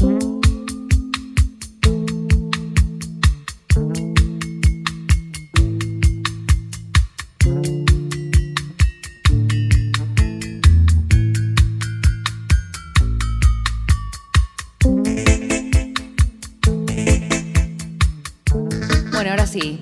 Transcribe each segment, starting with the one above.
Thank you.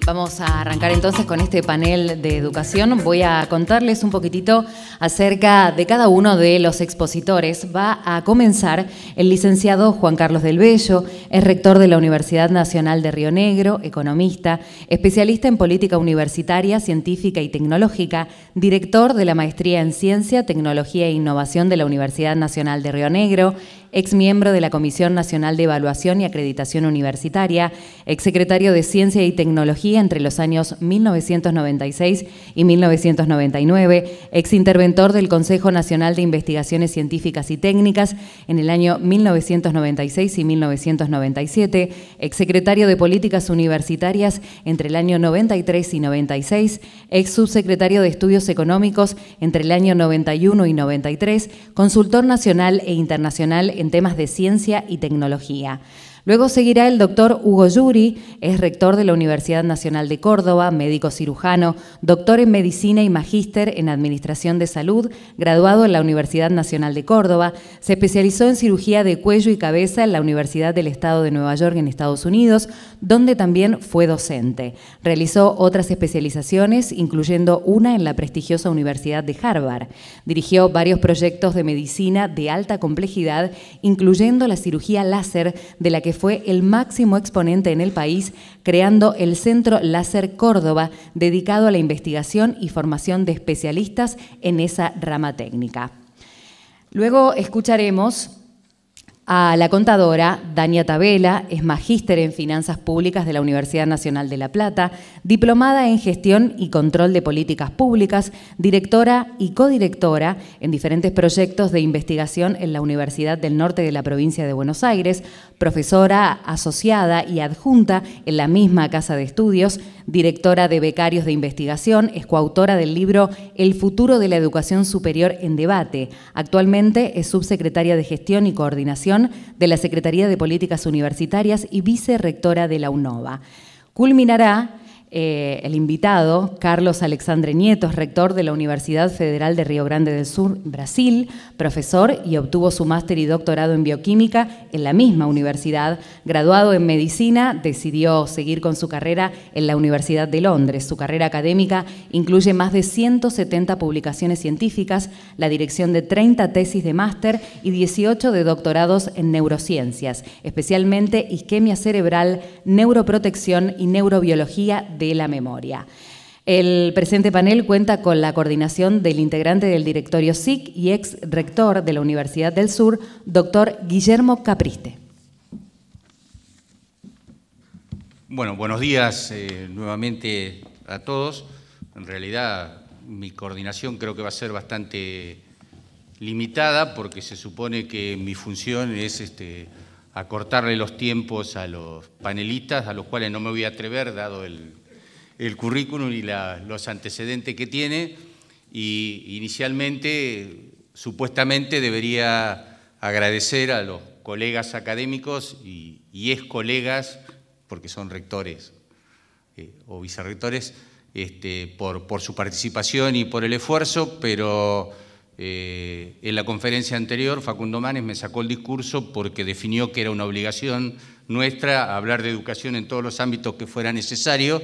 Vamos a arrancar entonces con este panel de educación. Voy a contarles un poquitito acerca de cada uno de los expositores. Va a comenzar el licenciado Juan Carlos del Bello, es rector de la Universidad Nacional de Río Negro, economista, especialista en política universitaria, científica y tecnológica, director de la maestría en Ciencia, Tecnología e Innovación de la Universidad Nacional de Río Negro, ex miembro de la Comisión Nacional de Evaluación y Acreditación Universitaria, exsecretario de Ciencia y Tecnología entre los años 1996 y 1999, exinterventor del Consejo Nacional de Investigaciones Científicas y Técnicas en el año 1996 y 1997, exsecretario de Políticas Universitarias entre el año 93 y 96, ex subsecretario de Estudios Económicos entre el año 91 y 93, consultor nacional e internacional en en temas de ciencia y tecnología. Luego seguirá el doctor Hugo Yuri, es rector de la Universidad Nacional de Córdoba, médico cirujano, doctor en medicina y magíster en administración de salud, graduado en la Universidad Nacional de Córdoba, se especializó en cirugía de cuello y cabeza en la Universidad del Estado de Nueva York en Estados Unidos, donde también fue docente. Realizó otras especializaciones, incluyendo una en la prestigiosa Universidad de Harvard. Dirigió varios proyectos de medicina de alta complejidad, incluyendo la cirugía láser de la que fue el máximo exponente en el país, creando el Centro Láser Córdoba, dedicado a la investigación y formación de especialistas en esa rama técnica. Luego escucharemos a la contadora Dania Tabela, es magíster en finanzas públicas de la Universidad Nacional de La Plata, diplomada en gestión y control de políticas públicas, directora y codirectora en diferentes proyectos de investigación en la Universidad del Norte de la provincia de Buenos Aires, profesora asociada y adjunta en la misma Casa de Estudios, directora de Becarios de Investigación, es coautora del libro El futuro de la educación superior en debate. Actualmente es subsecretaria de Gestión y Coordinación de la Secretaría de Políticas Universitarias y vicerrectora de la UNOVA. Culminará eh, el invitado, Carlos Alexandre Nietos, rector de la Universidad Federal de Río Grande del Sur, Brasil, profesor y obtuvo su máster y doctorado en bioquímica en la misma universidad. Graduado en medicina, decidió seguir con su carrera en la Universidad de Londres. Su carrera académica incluye más de 170 publicaciones científicas, la dirección de 30 tesis de máster y 18 de doctorados en neurociencias, especialmente isquemia cerebral, neuroprotección y neurobiología de la memoria. El presente panel cuenta con la coordinación del integrante del directorio SIC y ex rector de la Universidad del Sur, doctor Guillermo Capriste. Bueno, buenos días eh, nuevamente a todos. En realidad, mi coordinación creo que va a ser bastante limitada porque se supone que mi función es este, acortarle los tiempos a los panelistas, a los cuales no me voy a atrever, dado el el currículum y los antecedentes que tiene y inicialmente supuestamente debería agradecer a los colegas académicos y, y ex colegas, porque son rectores eh, o vicerrectores, este, por, su participación y por el esfuerzo, pero eh, en la conferencia anterior Facundo Manes me sacó el discurso porque definió que era una obligación nuestra hablar de educación en todos los ámbitos que fuera necesario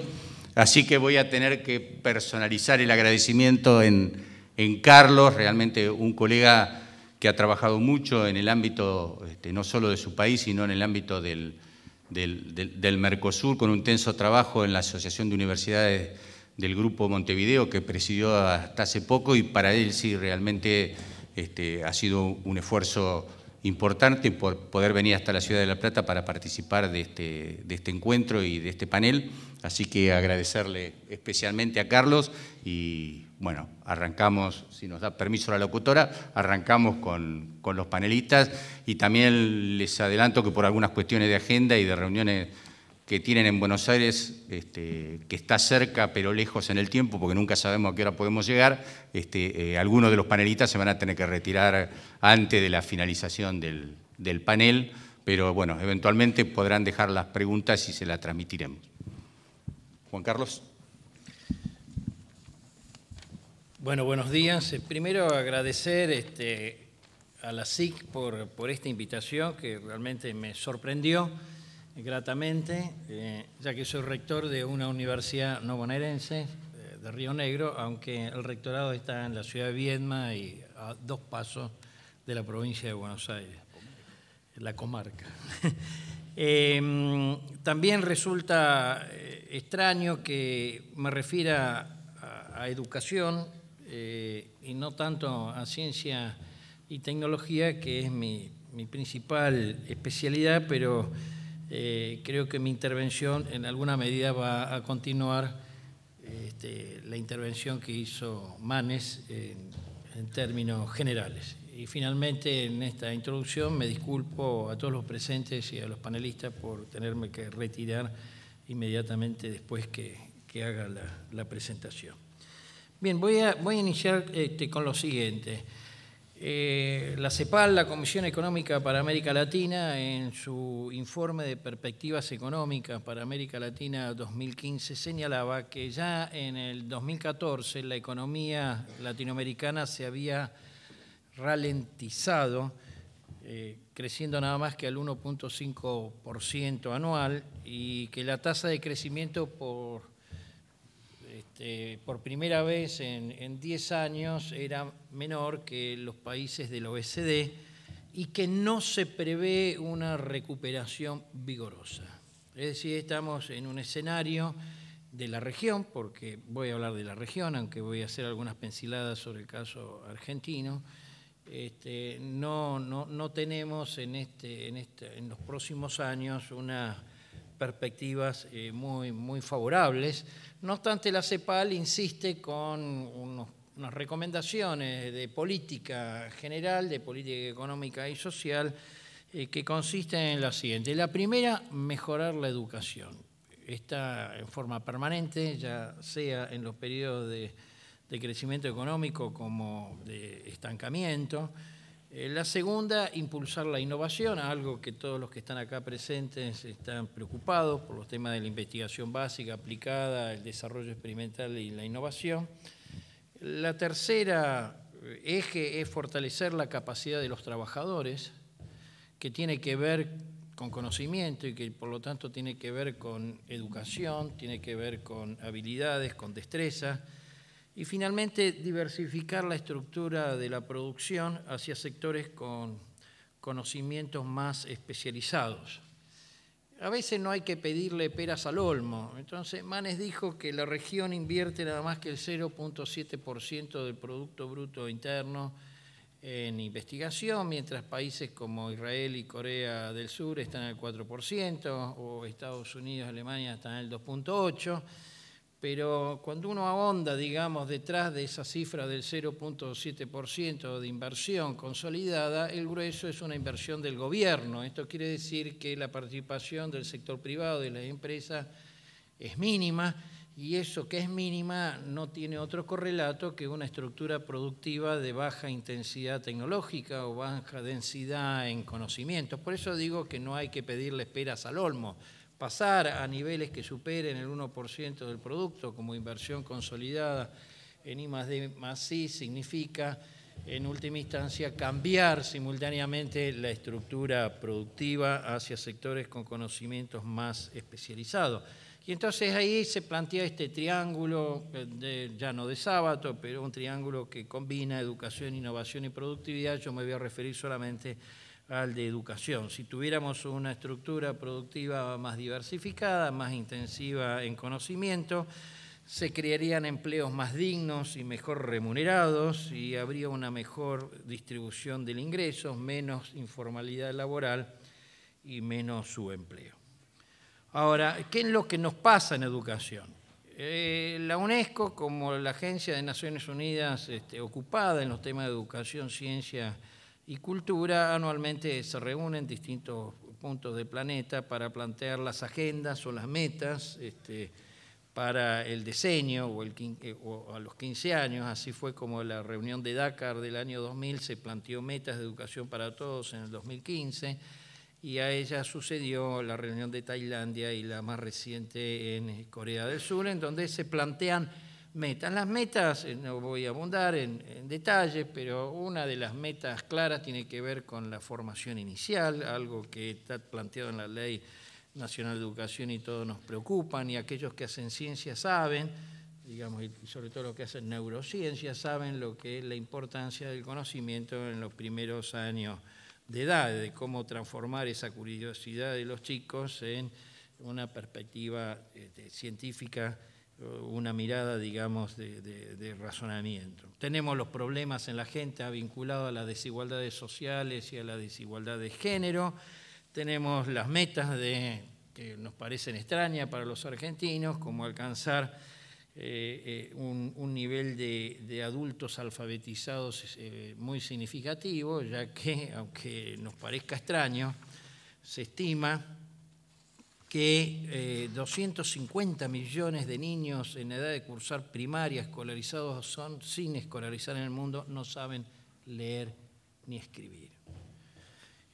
Así que voy a tener que personalizar el agradecimiento en, Carlos, realmente un colega que ha trabajado mucho en el ámbito este, no solo de su país, sino en el ámbito del, Mercosur, con un tenso trabajo en la Asociación de Universidades del Grupo Montevideo, que presidió hasta hace poco, y para él sí realmente este, ha sido un esfuerzo importante por poder venir hasta la ciudad de La Plata para participar de este, este encuentro y de este panel. Así que agradecerle especialmente a Carlos y bueno, arrancamos, si nos da permiso la locutora, arrancamos con, con los panelistas y también les adelanto que por algunas cuestiones de agenda y de reuniones que tienen en Buenos Aires, este, que está cerca pero lejos en el tiempo, porque nunca sabemos a qué hora podemos llegar, este, eh, algunos de los panelistas se van a tener que retirar antes de la finalización del, panel, pero bueno, eventualmente podrán dejar las preguntas y se las transmitiremos. Juan Carlos. Bueno, buenos días. Eh, primero agradecer este, a la SIC por esta invitación que realmente me sorprendió gratamente, eh, ya que soy rector de una universidad no bonaerense eh, de Río Negro, aunque el rectorado está en la ciudad de Viedma y a dos pasos de la provincia de Buenos Aires, la comarca. Em, también resulta eh, extraño que me refiera a, educación y no tanto a ciencia y tecnología, que es mi principal especialidad, pero eh, creo que mi intervención en alguna medida va a continuar este, la intervención que hizo Manes en, términos generales. Y finalmente, en esta introducción, me disculpo a todos los presentes y a los panelistas por tenerme que retirar inmediatamente después que, que haga la, presentación. Bien, voy a, voy a iniciar este, con lo siguiente. Eh, la CEPAL, la Comisión Económica para América Latina, en su informe de perspectivas económicas para América Latina 2015 señalaba que ya en el 2014 la economía latinoamericana se había ralentizado, eh, creciendo nada más que al 1.5% anual y que la tasa de crecimiento por este, por primera vez en 10 años era menor que los países del OECD y que no se prevé una recuperación vigorosa. Es decir, estamos en un escenario de la región, porque voy a hablar de la región, aunque voy a hacer algunas pinceladas sobre el caso argentino, este, no, no, tenemos en, este, en los próximos años una perspectivas eh, muy, favorables. No obstante, la CEPAL insiste con unas recomendaciones de política general, de política económica y social, eh, que consisten en la siguiente. La primera, mejorar la educación. Está en forma permanente, ya sea en los periodos de crecimiento económico como de estancamiento. Eh, la segunda, impulsar la innovación, algo que todos los que están acá presentes están preocupados por los temas de la investigación básica aplicada, el desarrollo experimental y la innovación. La tercera eh, eje es fortalecer la capacidad de los trabajadores, que tiene que ver con conocimiento y que por lo tanto tiene que ver con educación, tiene que ver con habilidades, con destrezas y finalmente, diversificar la estructura de la producción hacia sectores con conocimientos más especializados. A veces no hay que pedirle peras al olmo. Entonces, Manes dijo que la región invierte nada más que el 0.7% del Producto Bruto Interno en investigación, mientras países como Israel y Corea del Sur están al 4%, o Estados Unidos y Alemania están al 2.8% pero cuando uno ahonda, digamos, detrás de esa cifra del 0.7% de inversión consolidada, el grueso es una inversión del gobierno. Esto quiere decir que la participación del sector privado de las empresas es mínima y eso que es mínima no tiene otro correlato que una estructura productiva de baja intensidad tecnológica o baja densidad en conocimientos. Por eso digo que no hay que pedirle esperas al olmo pasar a niveles que superen el 1% del producto como inversión consolidada en I más D significa en última instancia cambiar simultáneamente la estructura productiva hacia sectores con conocimientos más especializados. Y entonces ahí se plantea este triángulo, eh, ya no de sábado, pero un triángulo que combina educación, innovación y productividad. Yo me voy a referir solamente a al de educación. Si tuviéramos una estructura productiva más diversificada, más intensiva en conocimiento, se crearían empleos más dignos y mejor remunerados y habría una mejor distribución del ingreso, menos informalidad laboral y menos subempleo. Ahora, ¿qué es lo que nos pasa en educación? Eh, la UNESCO, como la Agencia de Naciones Unidas este, ocupada en los temas de educación, ciencia y cultura anualmente se reúnen en distintos puntos del planeta para plantear las agendas o las metas este, para el diseño o, eh, a los 15 años. Así fue como la reunión de Dakar del año 2000 se planteó metas de educación para todos en el 2015 y a ella sucedió la reunión de Tailandia y la más reciente en Corea del Sur, en donde se plantean metas. Las metas, eh, no voy a abundar en, detalles, pero una de las metas claras tiene que ver con la formación inicial, algo que está planteado en la ley Nacional de Educación y todos nos preocupan, y aquellos que hacen ciencia saben, digamos, y sobre todo los que hacen neurociencia, saben lo que es la importancia del conocimiento en los primeros años de edad, de cómo transformar esa curiosidad de los chicos en una perspectiva eh, científica eh, una mirada, digamos, de, razonamiento. Tenemos los problemas en la gente vinculados a las desigualdades sociales y a la desigualdad de género, tenemos las metas de, que nos parecen extrañas para los argentinos, como alcanzar eh, eh, un, nivel de, adultos alfabetizados muy significativo, ya que, aunque nos parezca extraño, se estima que 250 eh, millones de niños en edad de cursar primaria escolarizados son sin escolarizar en el mundo, no saben leer ni escribir.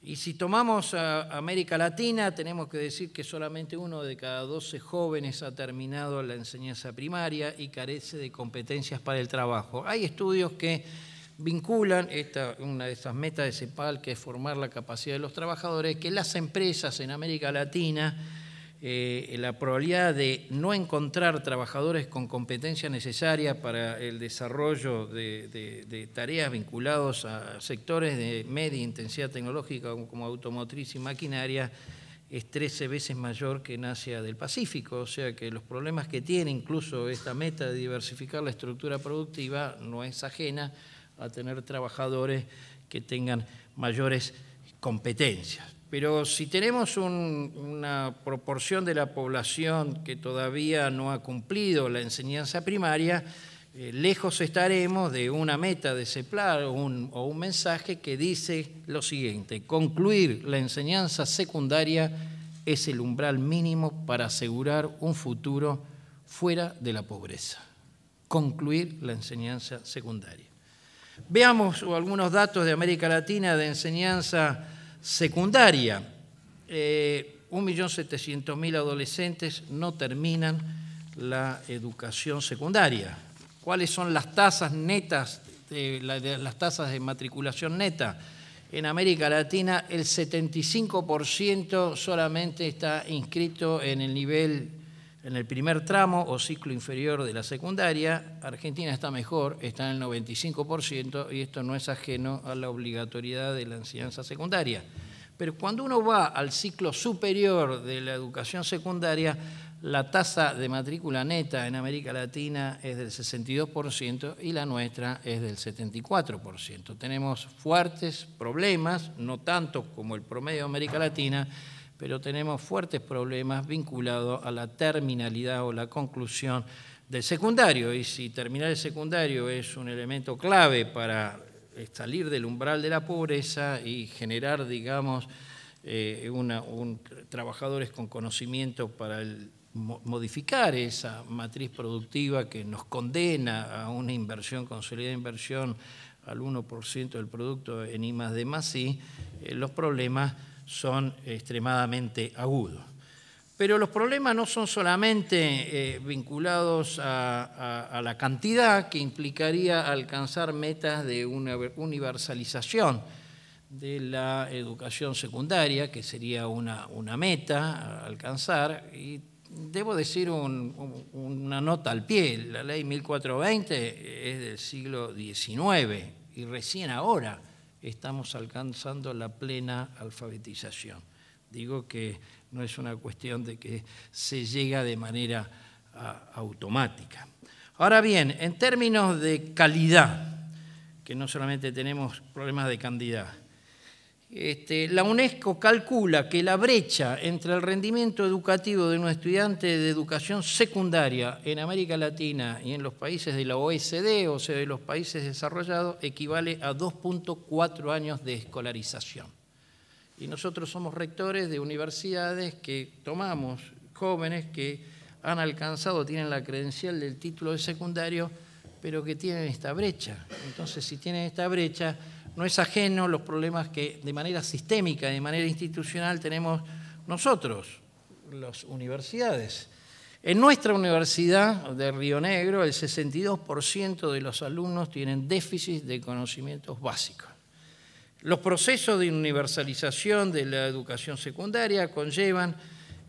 Y si tomamos a América Latina, tenemos que decir que solamente uno de cada 12 jóvenes ha terminado la enseñanza primaria y carece de competencias para el trabajo. Hay estudios que vinculan una de esas metas de CEPAL, que es formar la capacidad de los trabajadores, que las empresas en América Latina eh, la probabilidad de no encontrar trabajadores con competencia necesaria para el desarrollo de, de tareas vinculados a sectores de media intensidad tecnológica como automotriz y maquinaria es 13 veces mayor que en Asia del Pacífico, o sea que los problemas que tiene incluso esta meta de diversificar la estructura productiva no es ajena a tener trabajadores que tengan mayores competencias. Pero si tenemos una proporción de la población que todavía no ha cumplido la enseñanza primaria, eh, lejos estaremos de una meta de CEPLAR o un, o un mensaje que dice lo siguiente, concluir la enseñanza secundaria es el umbral mínimo para asegurar un futuro fuera de la pobreza. Concluir la enseñanza secundaria. Veamos algunos datos de América Latina de enseñanza secundaria. 1.700.000 eh, adolescentes no terminan la educación secundaria. ¿Cuáles son las tasas netas, de, las tasas de matriculación neta? En América Latina el 75% solamente está inscrito en el nivel en el primer tramo o ciclo inferior de la secundaria, Argentina está mejor, está en el 95% y esto no es ajeno a la obligatoriedad de la enseñanza secundaria. Pero cuando uno va al ciclo superior de la educación secundaria, la tasa de matrícula neta en América Latina es del 62% y la nuestra es del 74%. Tenemos fuertes problemas, no tanto como el promedio de América Latina, pero tenemos fuertes problemas vinculados a la terminalidad o la conclusión del secundario. Y si terminar el secundario es un elemento clave para eh, salir del umbral de la pobreza y generar, digamos, eh, trabajadores con conocimiento para modificar esa matriz productiva que nos condena a una inversión, consolidada inversión al 1% del producto en I más D eh, los problemas son extremadamente agudos. Pero los problemas no son solamente eh, vinculados a, la cantidad que implicaría alcanzar metas de una universalización de la educación secundaria, que sería una, meta alcanzar. Y debo decir una nota al pie, la ley 1420 es del siglo XIX y recién ahora estamos alcanzando la plena alfabetización. Digo que no es una cuestión de que se llega de manera automática. Ahora bien, en términos de calidad, que no solamente tenemos problemas de cantidad, este, la UNESCO calcula que la brecha entre el rendimiento educativo de un estudiante de educación secundaria en América Latina y en los países de la OECD, o sea, de los países desarrollados, equivale a 2.4 años de escolarización. Y nosotros somos rectores de universidades que tomamos jóvenes que han alcanzado, tienen la credencial del título de secundario, pero que tienen esta brecha. Entonces, si tienen esta brecha, no es ajeno los problemas que de manera sistémica, de manera institucional tenemos nosotros, las universidades. En nuestra universidad de Río Negro, el 62% de los alumnos tienen déficit de conocimientos básicos. Los procesos de universalización de la educación secundaria conllevan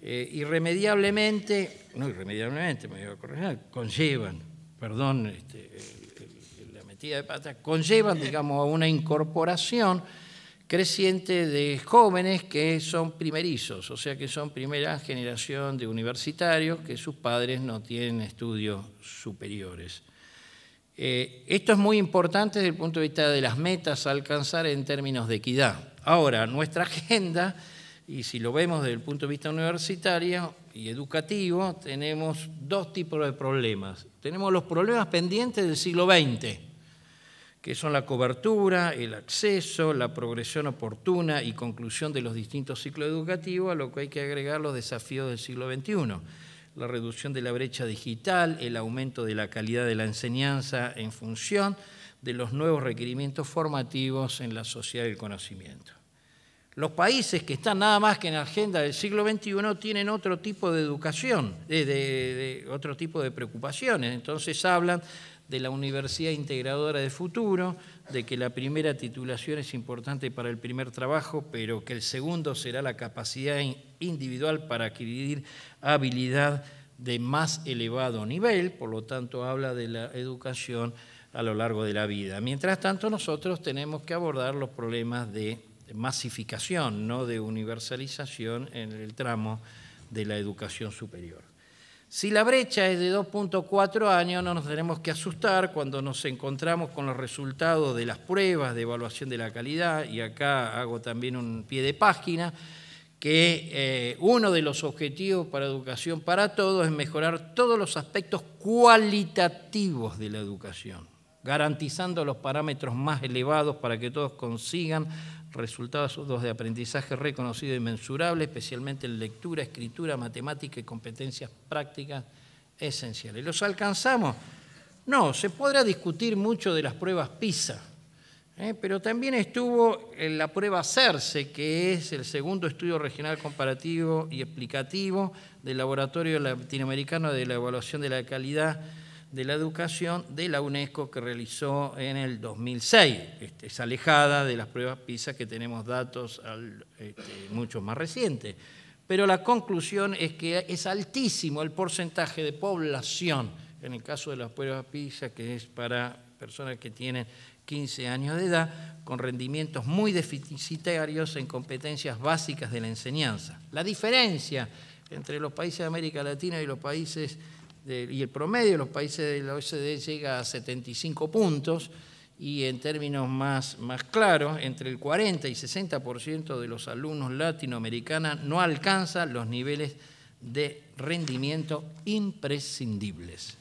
eh, irremediablemente, no irremediablemente, me voy a corregir, conllevan, perdón, este, eh, de conllevan, digamos, a una incorporación creciente de jóvenes que son primerizos, o sea que son primera generación de universitarios que sus padres no tienen estudios superiores. Eh, esto es muy importante desde el punto de vista de las metas a alcanzar en términos de equidad. Ahora, nuestra agenda, y si lo vemos desde el punto de vista universitario y educativo, tenemos dos tipos de problemas. Tenemos los problemas pendientes del siglo XX que son la cobertura, el acceso, la progresión oportuna y conclusión de los distintos ciclos educativos, a lo que hay que agregar los desafíos del siglo XXI, la reducción de la brecha digital, el aumento de la calidad de la enseñanza en función de los nuevos requerimientos formativos en la sociedad del conocimiento. Los países que están nada más que en la agenda del siglo XXI tienen otro tipo de educación, eh, de, otro tipo de preocupaciones. Entonces hablan de la Universidad Integradora de Futuro, de que la primera titulación es importante para el primer trabajo, pero que el segundo será la capacidad individual para adquirir habilidad de más elevado nivel, por lo tanto habla de la educación a lo largo de la vida. Mientras tanto, nosotros tenemos que abordar los problemas de masificación, no de universalización en el tramo de la educación superior. Si la brecha es de 2.4 años, no nos tenemos que asustar cuando nos encontramos con los resultados de las pruebas de evaluación de la calidad, y acá hago también un pie de página, que eh, uno de los objetivos para educación para todos es mejorar todos los aspectos cualitativos de la educación garantizando los parámetros más elevados para que todos consigan resultados de aprendizaje reconocido y mensurable, especialmente en lectura, escritura, matemática y competencias prácticas esenciales. ¿Los alcanzamos? No, se podrá discutir mucho de las pruebas PISA, ¿eh? pero también estuvo en la prueba CERCE, que es el segundo estudio regional comparativo y explicativo del Laboratorio Latinoamericano de la Evaluación de la Calidad de la Educación de la UNESCO que realizó en el 2006. Este, es alejada de las pruebas PISA que tenemos datos este, mucho más recientes. Pero la conclusión es que es altísimo el porcentaje de población, en el caso de las pruebas PISA, que es para personas que tienen 15 años de edad, con rendimientos muy deficitarios en competencias básicas de la enseñanza. La diferencia entre los países de América Latina y los países y el promedio de los países de la OCDE llega a 75 puntos y en términos más, claros, entre el 40 y 60% de los alumnos latinoamericanos no alcanzan los niveles de rendimiento imprescindibles.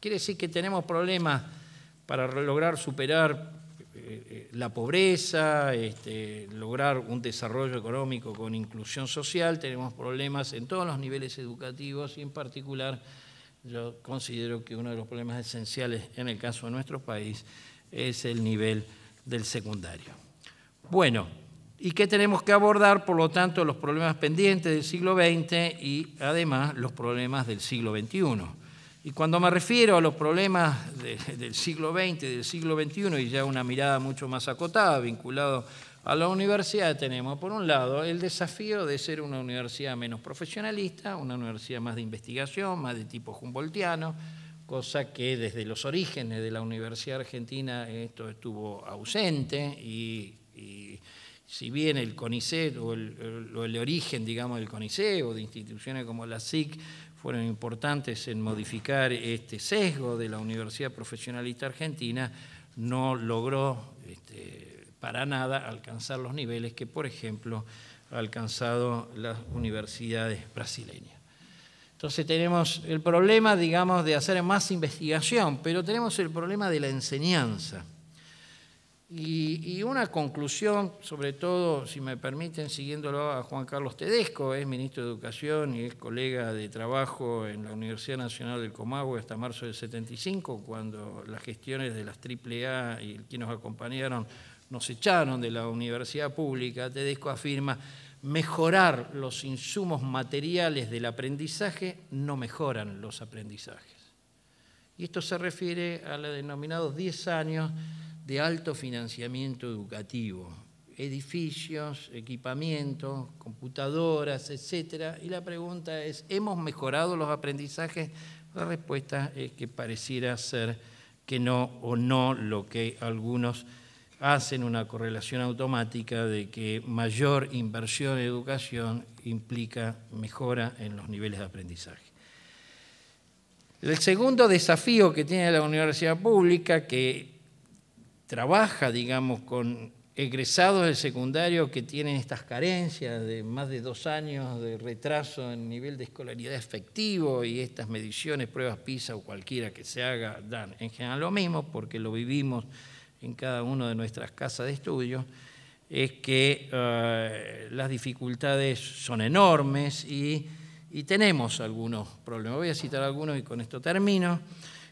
Quiere decir que tenemos problemas para lograr superar eh, eh, la pobreza, este, lograr un desarrollo económico con inclusión social, tenemos problemas en todos los niveles educativos y en particular yo considero que uno de los problemas esenciales en el caso de nuestro país es el nivel del secundario. Bueno, ¿y qué tenemos que abordar? Por lo tanto, los problemas pendientes del siglo XX y además los problemas del siglo XXI. Y cuando me refiero a los problemas del siglo XX, del siglo XXI, y ya una mirada mucho más acotada, vinculado a la universidad tenemos, por un lado, el desafío de ser una universidad menos profesionalista, una universidad más de investigación, más de tipo humboldtiano, cosa que desde los orígenes de la Universidad Argentina esto estuvo ausente y, si bien el CONICET o el, origen, digamos, del CONICET o de instituciones como la SIC fueron importantes en modificar este sesgo de la Universidad Profesionalista Argentina, no logró este, para nada alcanzar los niveles que, por ejemplo, ha alcanzado las universidades brasileñas. Entonces tenemos el problema, digamos, de hacer más investigación, pero tenemos el problema de la enseñanza. Y, una conclusión, sobre todo, si me permiten, siguiéndolo a Juan Carlos Tedesco, es ministro de Educación y es colega de trabajo en la Universidad Nacional del Comahue hasta marzo del 75, cuando las gestiones de las AAA y el que nos acompañaron nos echaron de la universidad pública, Tedesco afirma, mejorar los insumos materiales del aprendizaje no mejoran los aprendizajes. Y esto se refiere a los denominados 10 años de alto financiamiento educativo, edificios, equipamiento, computadoras, etc. Y la pregunta es, ¿hemos mejorado los aprendizajes? La respuesta es que pareciera ser que no o no lo que algunos hacen una correlación automática de que mayor inversión en educación implica mejora en los niveles de aprendizaje. El segundo desafío que tiene la universidad pública, que trabaja, digamos, con egresados del secundario que tienen estas carencias de más de dos años de retraso en nivel de escolaridad efectivo y estas mediciones, pruebas PISA o cualquiera que se haga, dan en general lo mismo porque lo vivimos en cada una de nuestras casas de estudio, es que eh, las dificultades son enormes y tenemos algunos problemas. Voy a citar algunos y con esto termino.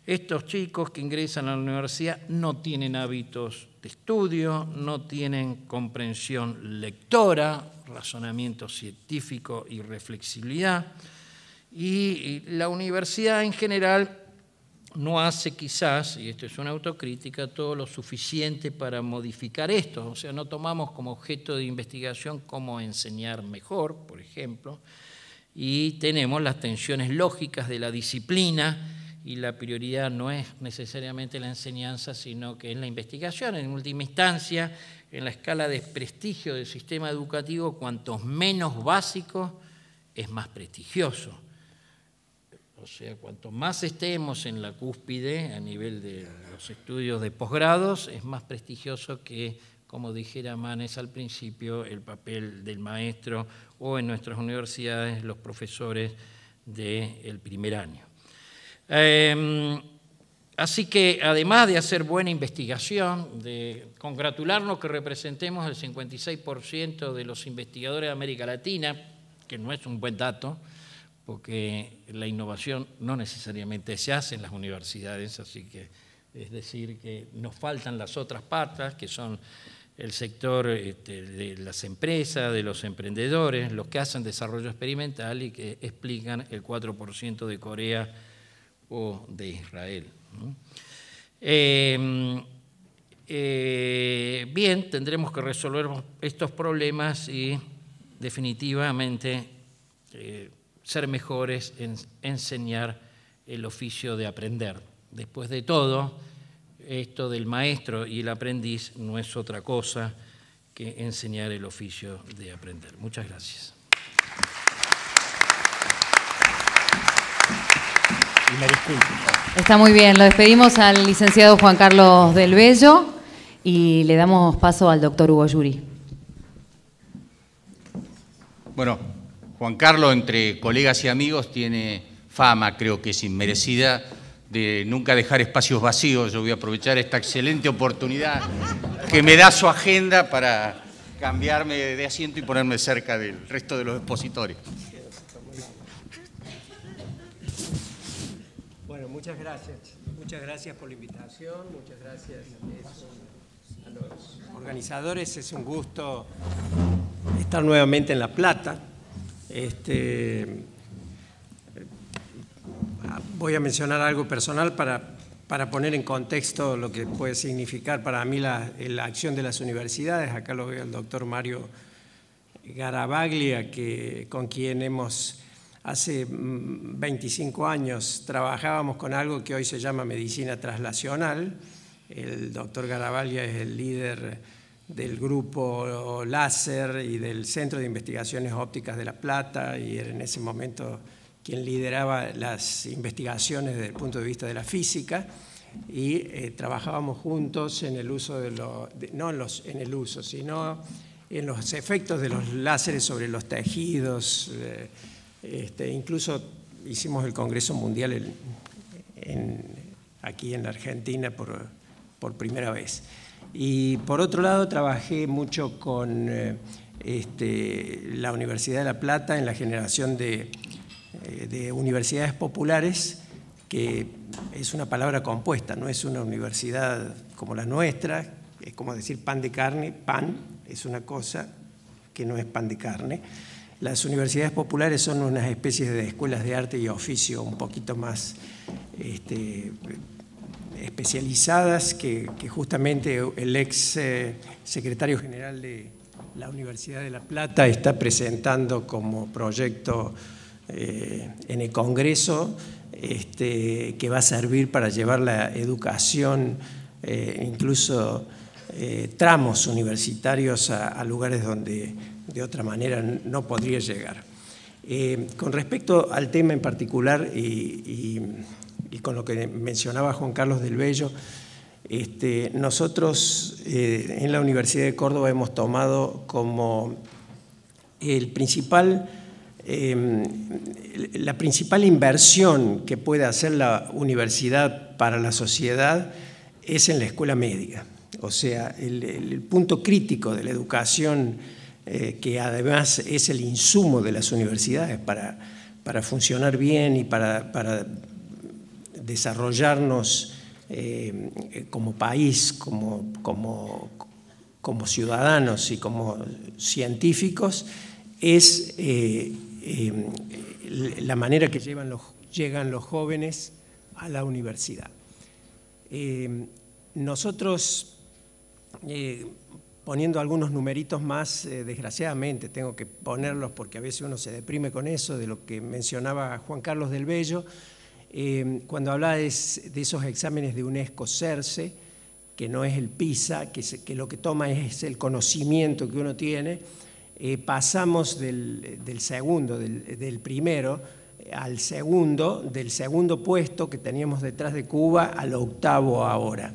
Estos chicos que ingresan a la universidad no tienen hábitos de estudio, no tienen comprensión lectora, razonamiento científico y reflexibilidad. Y la universidad en general no hace quizás, y esto es una autocrítica, todo lo suficiente para modificar esto. O sea, no tomamos como objeto de investigación cómo enseñar mejor, por ejemplo, y tenemos las tensiones lógicas de la disciplina y la prioridad no es necesariamente la enseñanza, sino que es la investigación. En última instancia, en la escala de prestigio del sistema educativo, cuanto menos básico es más prestigioso. O sea, cuanto más estemos en la cúspide a nivel de los estudios de posgrados, es más prestigioso que, como dijera Manes al principio, el papel del maestro o en nuestras universidades los profesores del primer año. Em, así que además de hacer buena investigación, de congratularnos que representemos el 56% de los investigadores de América Latina, que no es un buen dato, porque la innovación no necesariamente se hace en las universidades, así que es decir que nos faltan las otras patas, que son el sector este, de las empresas, de los emprendedores, los que hacen desarrollo experimental y que explican el 4% de Corea o de Israel. Em, eh, bien, tendremos que resolver estos problemas y definitivamente... Eh, ser mejores, en enseñar el oficio de aprender. Después de todo, esto del maestro y el aprendiz no es otra cosa que enseñar el oficio de aprender. Muchas gracias. Está muy bien, lo despedimos al licenciado Juan Carlos del Bello y le damos paso al doctor Hugo Yuri. Bueno, Juan Carlos, entre colegas y amigos, tiene fama, creo que es inmerecida, de nunca dejar espacios vacíos. Yo voy a aprovechar esta excelente oportunidad que me da su agenda para cambiarme de asiento y ponerme cerca del resto de los expositores. Bueno, muchas gracias. Muchas gracias por la invitación, muchas gracias a los organizadores. Es un gusto estar nuevamente en La Plata. Este, voy a mencionar algo personal para, para poner en contexto lo que puede significar para mí la, acción de las universidades. Acá lo veo el doctor Mario Garabaglia, que, con quien hemos hace 25 mm, años trabajábamos con algo que hoy se llama medicina traslacional. El doctor Garabaglia es el líder del grupo Láser y del Centro de Investigaciones Ópticas de La Plata, y era en ese momento quien lideraba las investigaciones desde el punto de vista de la física, y eh, trabajábamos juntos en el uso de los, no en, los, en el uso, sino en los efectos de los láseres sobre los tejidos, eh, este, incluso hicimos el Congreso Mundial aquí en la Argentina por primera vez. Y por otro lado, trabajé mucho con eh, este, la Universidad de La Plata en la generación eh, de, universidades populares, que es una palabra compuesta, no es una universidad como la nuestra, es como decir pan de carne, pan es una cosa que no es pan de carne. Las universidades populares son unas especies de escuelas de arte y oficio un poquito más este, especializadas que, justamente el ex eh, secretario general de la Universidad de La Plata está presentando como proyecto eh, en el Congreso este, que va a servir para llevar la educación, eh, incluso tramos universitarios a, lugares donde de otra manera no podría llegar. con respecto al tema en particular y y con lo que mencionaba Juan Carlos del Bello, este, nosotros eh, en la Universidad de Córdoba hemos tomado como el principal, em, la principal inversión que puede hacer la universidad para la sociedad es en la escuela médica. O sea, el, punto crítico de la educación, eh, que además es el insumo de las universidades para, para funcionar bien y para desarrollarnos eh, como país, como, ciudadanos y como científicos, es eh, eh, la manera que los, llegan los jóvenes a la universidad. nosotros, poniendo algunos numeritos más, desgraciadamente tengo que ponerlos porque a veces uno se deprime con eso, de lo que mencionaba Juan Carlos del Bello, Em, cuando habla de, esos exámenes de UNESCO, CERCE, que no es el PISA, que, lo que toma es el conocimiento que uno tiene, eh, pasamos del, segundo, del, primero, eh, al segundo, del segundo puesto que teníamos detrás de Cuba al octavo ahora.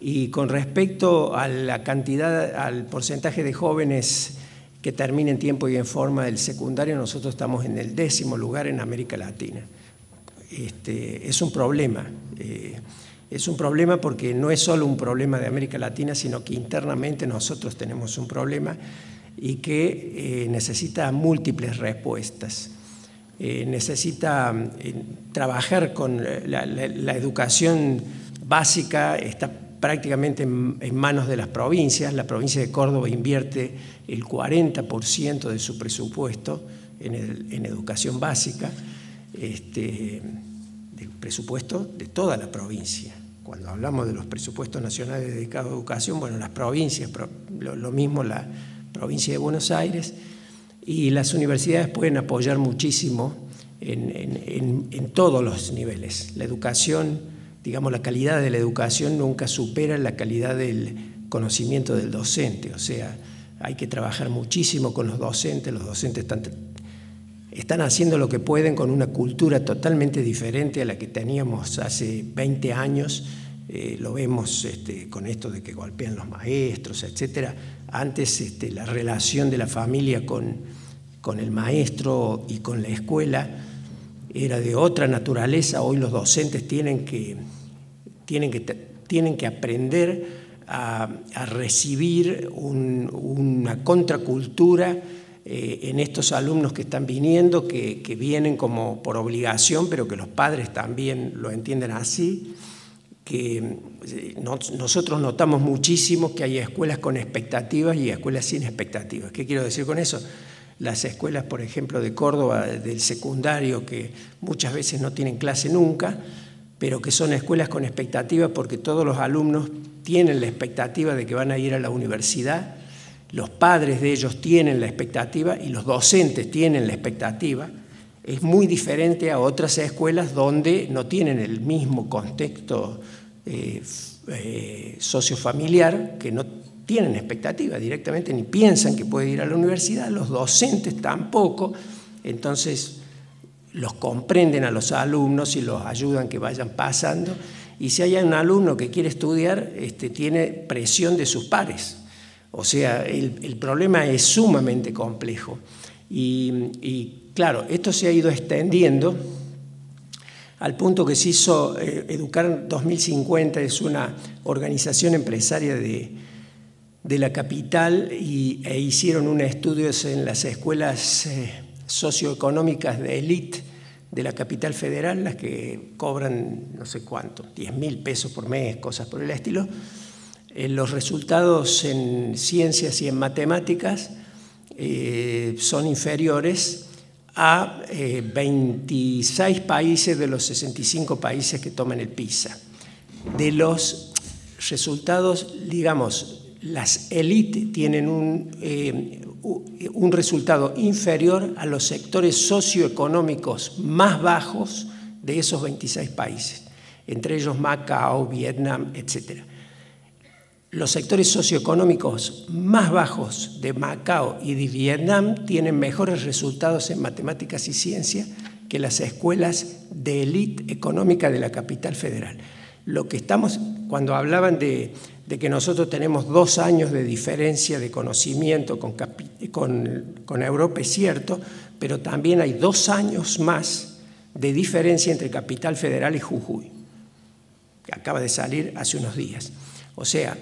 Y con respecto a la cantidad, al porcentaje de jóvenes que terminen tiempo y en forma del secundario, nosotros estamos en el décimo lugar en América Latina. Este, es un problema. Eh, es un problema porque no es solo un problema de América Latina, sino que internamente nosotros tenemos un problema y que eh, necesita múltiples respuestas. Eh, necesita trabajar con la, educación básica, está prácticamente en, manos de las provincias. La provincia de Córdoba invierte el 40% de su presupuesto en educación básica este, del presupuesto de toda la provincia. Cuando hablamos de los presupuestos nacionales dedicados a educación, bueno, las provincias, lo mismo la provincia de Buenos Aires, y las universidades pueden apoyar muchísimo en, en, todos los niveles. La educación, digamos, la calidad de la educación nunca supera la calidad del conocimiento del docente, o sea, hay que trabajar muchísimo con los docentes, los docentes están están haciendo lo que pueden con una cultura totalmente diferente a la que teníamos hace 20 años. Eh, lo vemos este, con esto de que golpean los maestros, etc. Antes este, la relación de la familia con, el maestro y con la escuela era de otra naturaleza. Hoy los docentes tienen que, tienen que, aprender a, recibir una contracultura eh, en estos alumnos que están viniendo, que, vienen como por obligación, pero que los padres también lo entienden así, que eh, nosotros notamos muchísimo que hay escuelas con expectativas y escuelas sin expectativas. ¿Qué quiero decir con eso? Las escuelas, por ejemplo, de Córdoba, del secundario, que muchas veces no tienen clase nunca, pero que son escuelas con expectativas porque todos los alumnos tienen la expectativa de que van a ir a la universidad los padres de ellos tienen la expectativa y los docentes tienen la expectativa, es muy diferente a otras escuelas donde no tienen el mismo contexto eh, eh, sociofamiliar, que no tienen expectativa directamente, ni piensan que puede ir a la universidad, los docentes tampoco, entonces los comprenden a los alumnos y los ayudan que vayan pasando, y si hay un alumno que quiere estudiar, este, tiene presión de sus pares, o sea, el, problema es sumamente complejo. Y, claro, esto se ha ido extendiendo al punto que se hizo eh, Educar 2050, es una organización empresaria de, de la capital y, e hicieron un estudio en las escuelas eh, socioeconómicas de élite de la capital federal, las que cobran no sé cuánto, 10 mil pesos por mes, cosas por el estilo eh, los resultados en ciencias y en matemáticas eh, son inferiores a 26 eh, países de los 65 países que toman el PISA. De los resultados, digamos, las élites tienen un, un resultado inferior a los sectores socioeconómicos más bajos de esos 26 países, entre ellos Macao, Vietnam, etcétera los sectores socioeconómicos más bajos de Macao y de Vietnam tienen mejores resultados en matemáticas y ciencia que las escuelas de élite económica de la capital federal. Lo que estamos, cuando hablaban de, que nosotros tenemos dos años de diferencia de conocimiento con, con Europa, es cierto, pero también hay dos años más de diferencia entre Capital Federal y Jujuy, que acaba de salir hace unos días. O sea,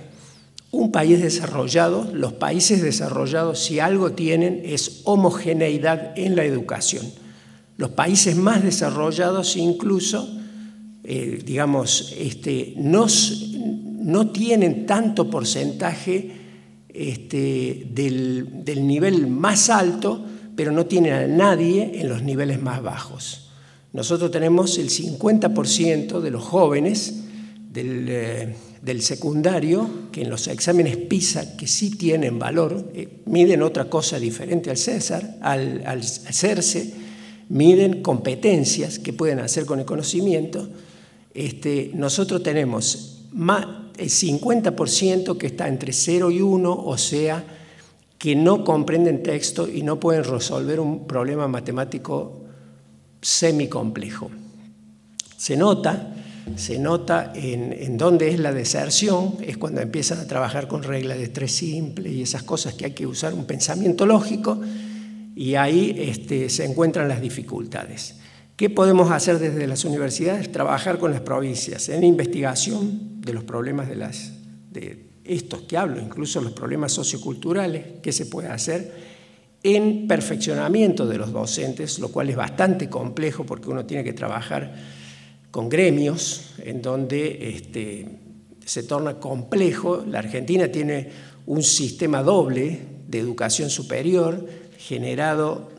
un país desarrollado, los países desarrollados si algo tienen es homogeneidad en la educación. Los países más desarrollados incluso, eh, digamos, este, no, tienen tanto porcentaje este, del, nivel más alto, pero no tienen a nadie en los niveles más bajos. Nosotros tenemos el 50% de los jóvenes del... Eh, del secundario, que en los exámenes PISA, que sí tienen valor, eh, miden otra cosa diferente al César, al, hacerse, miden competencias que pueden hacer con el conocimiento. Este, nosotros tenemos más, el 50% que está entre 0 y 1, o sea, que no comprenden texto y no pueden resolver un problema matemático semi complejo Se nota se nota en, dónde es la deserción, es cuando empiezan a trabajar con reglas de tres simple y esas cosas que hay que usar un pensamiento lógico, y ahí este, se encuentran las dificultades. ¿Qué podemos hacer desde las universidades? Trabajar con las provincias en investigación de los problemas de, las, de estos que hablo, incluso los problemas socioculturales, qué se puede hacer, en perfeccionamiento de los docentes, lo cual es bastante complejo porque uno tiene que trabajar con gremios, en donde este, se torna complejo. La Argentina tiene un sistema doble de educación superior generado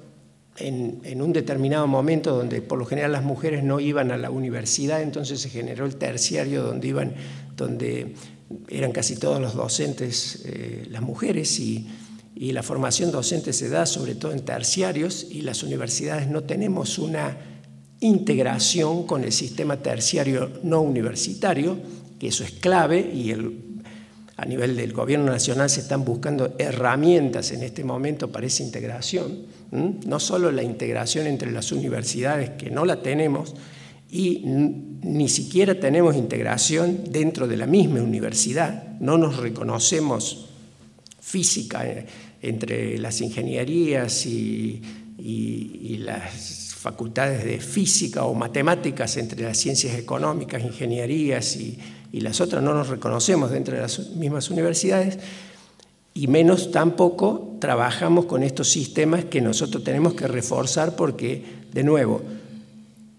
en, un determinado momento donde por lo general las mujeres no iban a la universidad, entonces se generó el terciario donde iban, donde eran casi todos los docentes eh, las mujeres y la formación docente se da sobre todo en terciarios y las universidades no tenemos una integración con el sistema terciario no universitario, que eso es clave y a nivel del gobierno nacional se están buscando herramientas en este momento para esa integración, no solo la integración entre las universidades, que no la tenemos, y ni siquiera tenemos integración dentro de la misma universidad, no nos reconocemos física eh, entre las ingenierías y las facultades de física o matemáticas entre las ciencias económicas, ingenierías y, las otras, no nos reconocemos dentro de las mismas universidades, y menos tampoco trabajamos con estos sistemas que nosotros tenemos que reforzar porque, de nuevo,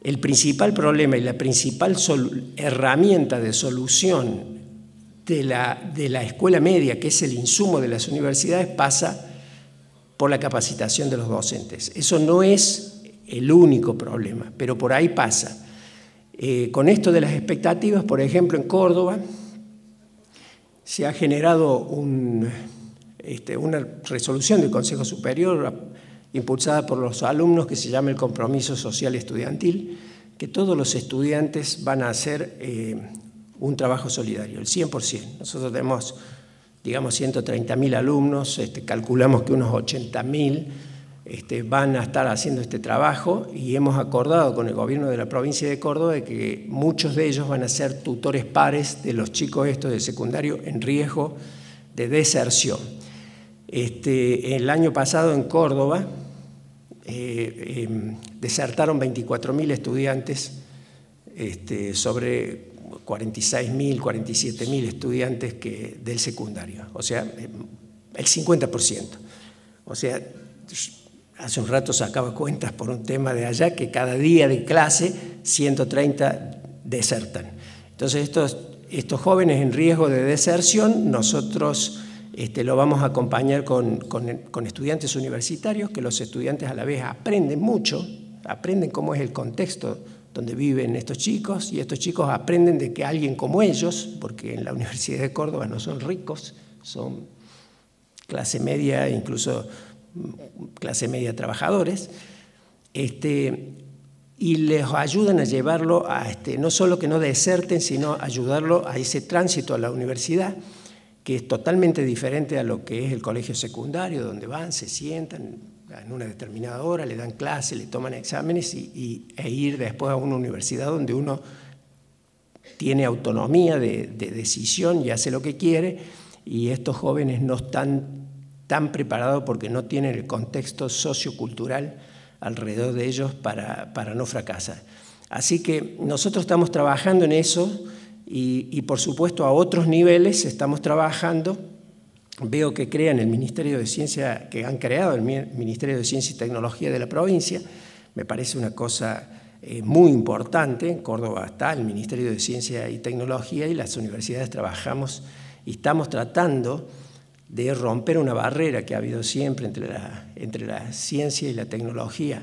el principal problema y la principal herramienta de solución de la, de la escuela media, que es el insumo de las universidades, pasa por la capacitación de los docentes. Eso no es el único problema, pero por ahí pasa. Eh, con esto de las expectativas, por ejemplo, en Córdoba se ha generado este, una resolución del Consejo Superior impulsada por los alumnos que se llama el compromiso social estudiantil, que todos los estudiantes van a hacer eh, un trabajo solidario, el 100%. Nosotros tenemos, digamos, 130.000 alumnos, este, calculamos que unos 80.000 este, van a estar haciendo este trabajo y hemos acordado con el gobierno de la provincia de Córdoba que muchos de ellos van a ser tutores pares de los chicos estos del secundario en riesgo de deserción. Este, el año pasado en Córdoba eh, em, desertaron 24.000 estudiantes este, sobre 46.000, 47.000 estudiantes que, del secundario, o sea, em, el 50%. O sea, hace un rato sacaba cuentas por un tema de allá, que cada día de clase 130 desertan. Entonces estos, estos jóvenes en riesgo de deserción, nosotros este, lo vamos a acompañar con estudiantes universitarios, que los estudiantes a la vez aprenden mucho, aprenden cómo es el contexto donde viven estos chicos y estos chicos aprenden de que alguien como ellos, porque en la Universidad de Córdoba no son ricos, son clase media, incluso clase media trabajadores, este, y les ayudan a llevarlo a, este, no solo que no deserten, sino ayudarlo a ese tránsito a la universidad, que es totalmente diferente a lo que es el colegio secundario, donde van, se sientan en una determinada hora, le dan clase, le toman exámenes y, e ir después a una universidad donde uno tiene autonomía de decisión y hace lo que quiere, y estos jóvenes no están tan preparado porque no tienen el contexto sociocultural alrededor de ellos para, no fracasar. Así que nosotros estamos trabajando en eso y, por supuesto a otros niveles estamos trabajando. Veo que crean el Ministerio de Ciencia, que han creado el Ministerio de Ciencia y Tecnología de la provincia. Me parece una cosa eh, muy importante. En Córdoba está el Ministerio de Ciencia y Tecnología y las universidades trabajamos y estamos tratando de romper una barrera que ha habido siempre entre la, entre la ciencia y la tecnología,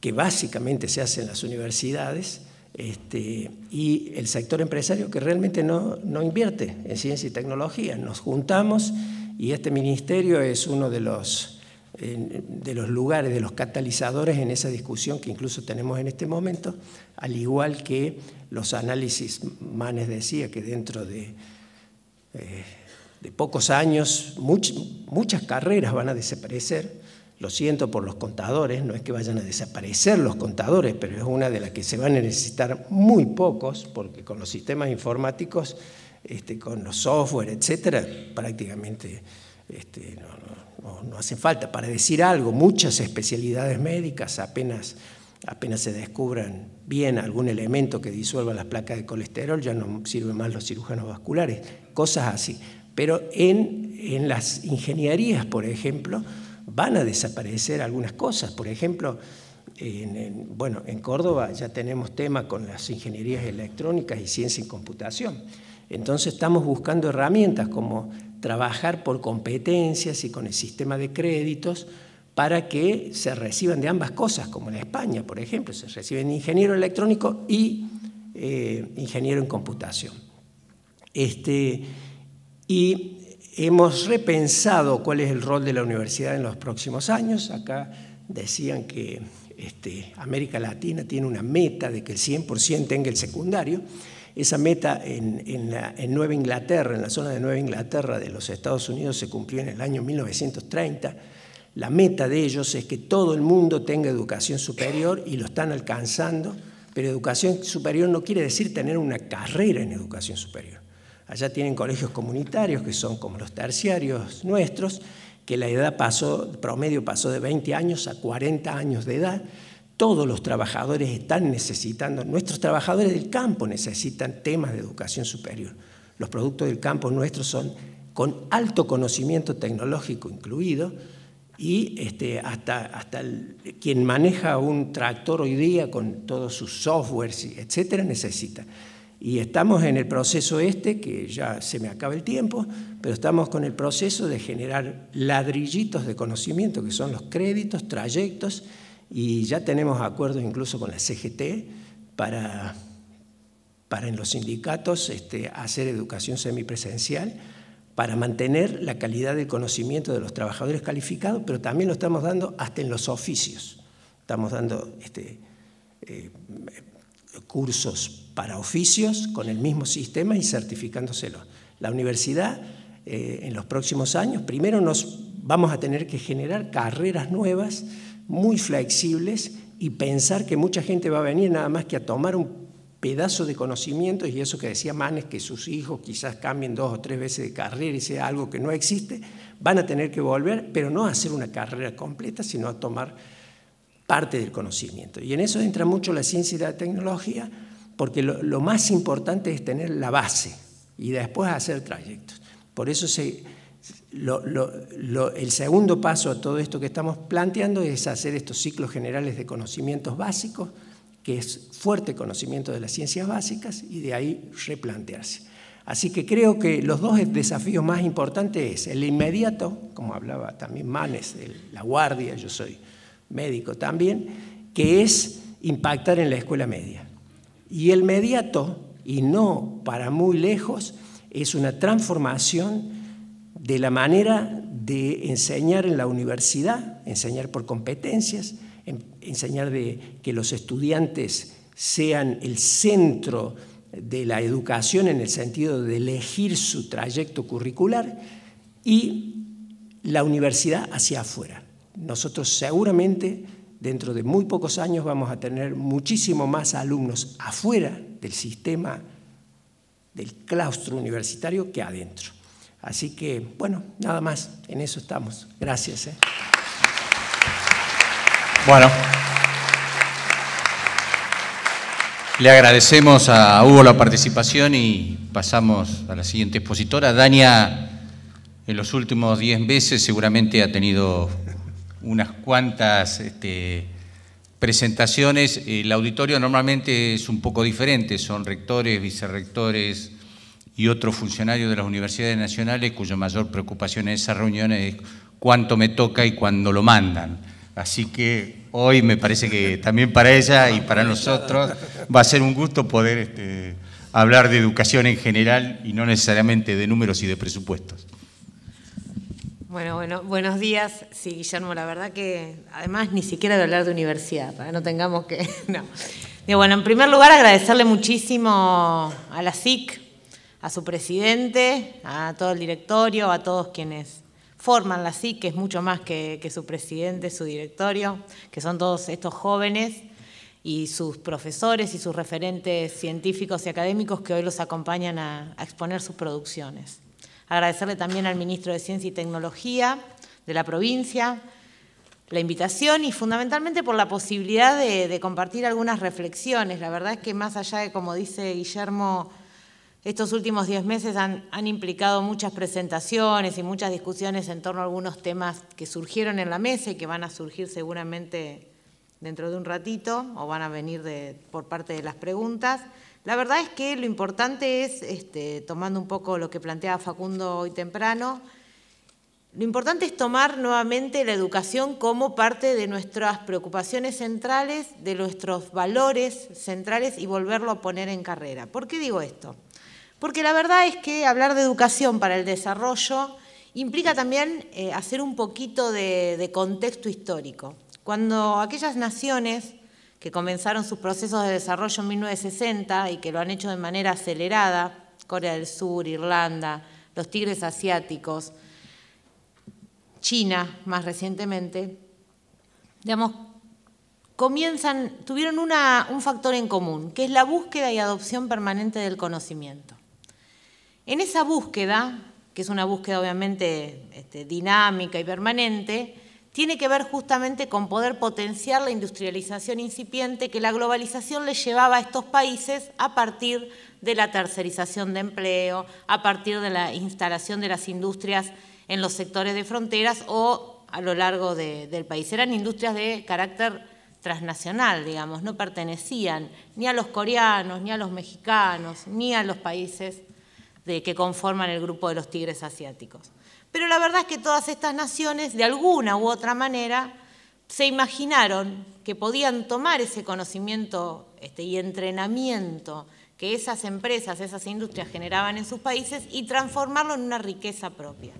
que básicamente se hace en las universidades, este, y el sector empresario que realmente no, no invierte en ciencia y tecnología. Nos juntamos y este ministerio es uno de los, eh, de los lugares, de los catalizadores en esa discusión que incluso tenemos en este momento, al igual que los análisis, Manes decía que dentro de... Eh, de pocos años, muchas carreras van a desaparecer. Lo siento por los contadores, no es que vayan a desaparecer los contadores, pero es una de las que se van a necesitar muy pocos, porque con los sistemas informáticos, este, con los software, etcétera, prácticamente este, no, hacen falta. Para decir algo, muchas especialidades médicas apenas apenas se descubran bien algún elemento que disuelva las placas de colesterol, ya no sirven más los cirujanos vasculares, cosas así. Pero en, las ingenierías, por ejemplo, van a desaparecer algunas cosas. Por ejemplo, en, bueno, en Córdoba ya tenemos tema con las ingenierías electrónicas y ciencia y computación. Entonces estamos buscando herramientas como trabajar por competencias y con el sistema de créditos para que se reciban de ambas cosas, como en España, por ejemplo, se reciben ingeniero electrónico y eh, ingeniero en computación. Este, y hemos repensado cuál es el rol de la universidad en los próximos años. Acá decían que este, América Latina tiene una meta de que el 100% tenga el secundario. Esa meta en, en, Nueva Inglaterra, en la zona de Nueva Inglaterra de los Estados Unidos, se cumplió en el año 1930. La meta de ellos es que todo el mundo tenga educación superior y lo están alcanzando, pero educación superior no quiere decir tener una carrera en educación superior. Allá tienen colegios comunitarios que son como los terciarios nuestros, que la edad pasó, promedio pasó de 20 años a 40 años de edad. Todos los trabajadores están necesitando, nuestros trabajadores del campo necesitan temas de educación superior. Los productos del campo nuestros son con alto conocimiento tecnológico incluido y este, hasta, hasta quien maneja un tractor hoy día con todos sus softwares, etcétera, necesita. Y estamos en el proceso este, que ya se me acaba el tiempo, pero estamos con el proceso de generar ladrillitos de conocimiento, que son los créditos, trayectos, y ya tenemos acuerdos incluso con la CGT para, para en los sindicatos este, hacer educación semipresencial, para mantener la calidad del conocimiento de los trabajadores calificados, pero también lo estamos dando hasta en los oficios. Estamos dando este, eh, cursos para oficios con el mismo sistema y certificándoselo. La universidad eh, en los próximos años, primero nos vamos a tener que generar carreras nuevas, muy flexibles, y pensar que mucha gente va a venir nada más que a tomar un pedazo de conocimiento, y eso que decía Manes, que sus hijos quizás cambien dos o tres veces de carrera y sea algo que no existe, van a tener que volver, pero no a hacer una carrera completa, sino a tomar parte del conocimiento. Y en eso entra mucho la ciencia y la tecnología, porque lo, más importante es tener la base y después hacer trayectos. Por eso el segundo paso a todo esto que estamos planteando es hacer estos ciclos generales de conocimientos básicos, que es fuerte conocimiento de las ciencias básicas, y de ahí replantearse. Así que creo que los dos desafíos más importantes es el inmediato, como hablaba también Manes, la guardia, yo soy médico también, que es impactar en la escuela media. Y el mediato, y no para muy lejos, es una transformación de la manera de enseñar en la universidad, enseñar por competencias, enseñar de que los estudiantes sean el centro de la educación en el sentido de elegir su trayecto curricular y la universidad hacia afuera. Nosotros seguramente dentro de muy pocos años vamos a tener muchísimo más alumnos afuera del sistema del claustro universitario que adentro. Así que, bueno, nada más, en eso estamos. Gracias. Eh. Bueno, le agradecemos a Hugo la participación y pasamos a la siguiente expositora. Dania, en los últimos 10 meses seguramente ha tenido unas cuantas este, presentaciones. El auditorio normalmente es un poco diferente, son rectores, vicerrectores y otros funcionarios de las universidades nacionales cuya mayor preocupación en esas reuniones es cuánto me toca y cuándo lo mandan. Así que hoy me parece que también para ella y para nosotros va a ser un gusto poder este, hablar de educación en general y no necesariamente de números y de presupuestos. Bueno, bueno, buenos días. Sí, Guillermo, la verdad que además ni siquiera de hablar de universidad, para no tengamos que. No. Bueno, en primer lugar, agradecerle muchísimo a la SIC, a su presidente, a todo el directorio, a todos quienes forman la SIC, que es mucho más que, su presidente, su directorio, que son todos estos jóvenes y sus profesores y sus referentes científicos y académicos que hoy los acompañan a exponer sus producciones. Agradecerle también al ministro de Ciencia y Tecnología de la provincia la invitación y fundamentalmente por la posibilidad de, compartir algunas reflexiones. La verdad es que más allá de, como dice Guillermo, estos últimos diez meses han, implicado muchas presentaciones y muchas discusiones en torno a algunos temas que surgieron en la mesa y que van a surgir seguramente dentro de un ratito o van a venir por parte de las preguntas. La verdad es que lo importante es, este, tomando un poco lo que planteaba Facundo hoy temprano, lo importante es tomar nuevamente la educación como parte de nuestras preocupaciones centrales, de nuestros valores centrales y volverlo a poner en carrera. ¿Por qué digo esto? Porque la verdad es que hablar de educación para el desarrollo implica también eh, hacer un poquito de contexto histórico. Cuando aquellas naciones que comenzaron sus procesos de desarrollo en 1960 y que lo han hecho de manera acelerada, Corea del Sur, Irlanda, los tigres asiáticos, China más recientemente, digamos, comienzan, tuvieron un factor en común, que es la búsqueda y adopción permanente del conocimiento. En esa búsqueda, que es una búsqueda obviamente este, dinámica y permanente, tiene que ver justamente con poder potenciar la industrialización incipiente que la globalización le llevaba a estos países a partir de la tercerización de empleo, a partir de la instalación de las industrias en los sectores de fronteras o a lo largo del país. Eran industrias de carácter transnacional, digamos, no pertenecían ni a los coreanos, ni a los mexicanos, ni a los países que conforman el grupo de los tigres asiáticos. Pero la verdad es que todas estas naciones, de alguna u otra manera, se imaginaron que podían tomar ese conocimiento este, y entrenamiento que esas empresas, esas industrias generaban en sus países y transformarlo en una riqueza propia.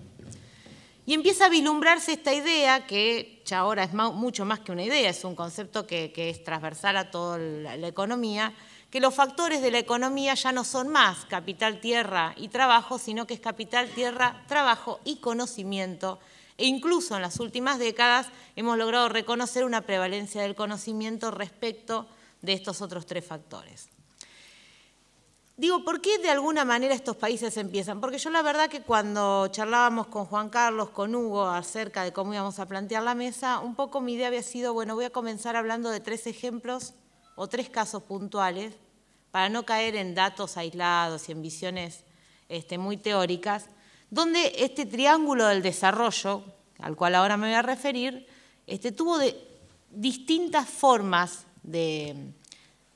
Y empieza a vislumbrarse esta idea, que ya ahora es mucho más que una idea, es un concepto que, es transversal a toda la economía, que los factores de la economía ya no son más capital, tierra y trabajo, sino que es capital, tierra, trabajo y conocimiento. E incluso en las últimas décadas hemos logrado reconocer una prevalencia del conocimiento respecto de estos otros tres factores. Digo, ¿por qué de alguna manera estos países empiezan? Porque yo la verdad que cuando charlábamos con Juan Carlos, con Hugo, acerca de cómo íbamos a plantear la mesa, un poco mi idea había sido, bueno, voy a comenzar hablando de tres ejemplos o tres casos puntuales para no caer en datos aislados y en visiones este, muy teóricas, donde este triángulo del desarrollo, al cual ahora me voy a referir, este, tuvo de distintas formas de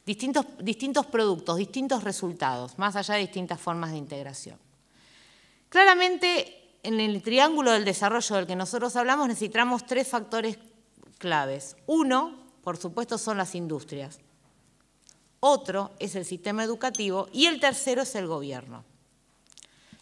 distintos productos, distintos resultados, más allá de distintas formas de integración. Claramente, en el triángulo del desarrollo del que nosotros hablamos necesitamos tres factores claves. Uno, por supuesto, son las industrias otro es el sistema educativo y el tercero es el gobierno.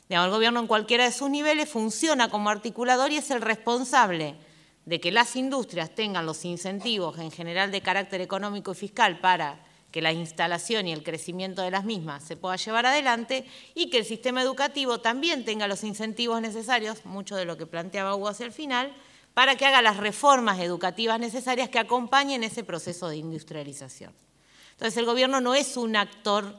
El gobierno en cualquiera de sus niveles funciona como articulador y es el responsable de que las industrias tengan los incentivos en general de carácter económico y fiscal para que la instalación y el crecimiento de las mismas se pueda llevar adelante y que el sistema educativo también tenga los incentivos necesarios, mucho de lo que planteaba Hugo hacia el final, para que haga las reformas educativas necesarias que acompañen ese proceso de industrialización. Entonces el gobierno no es un actor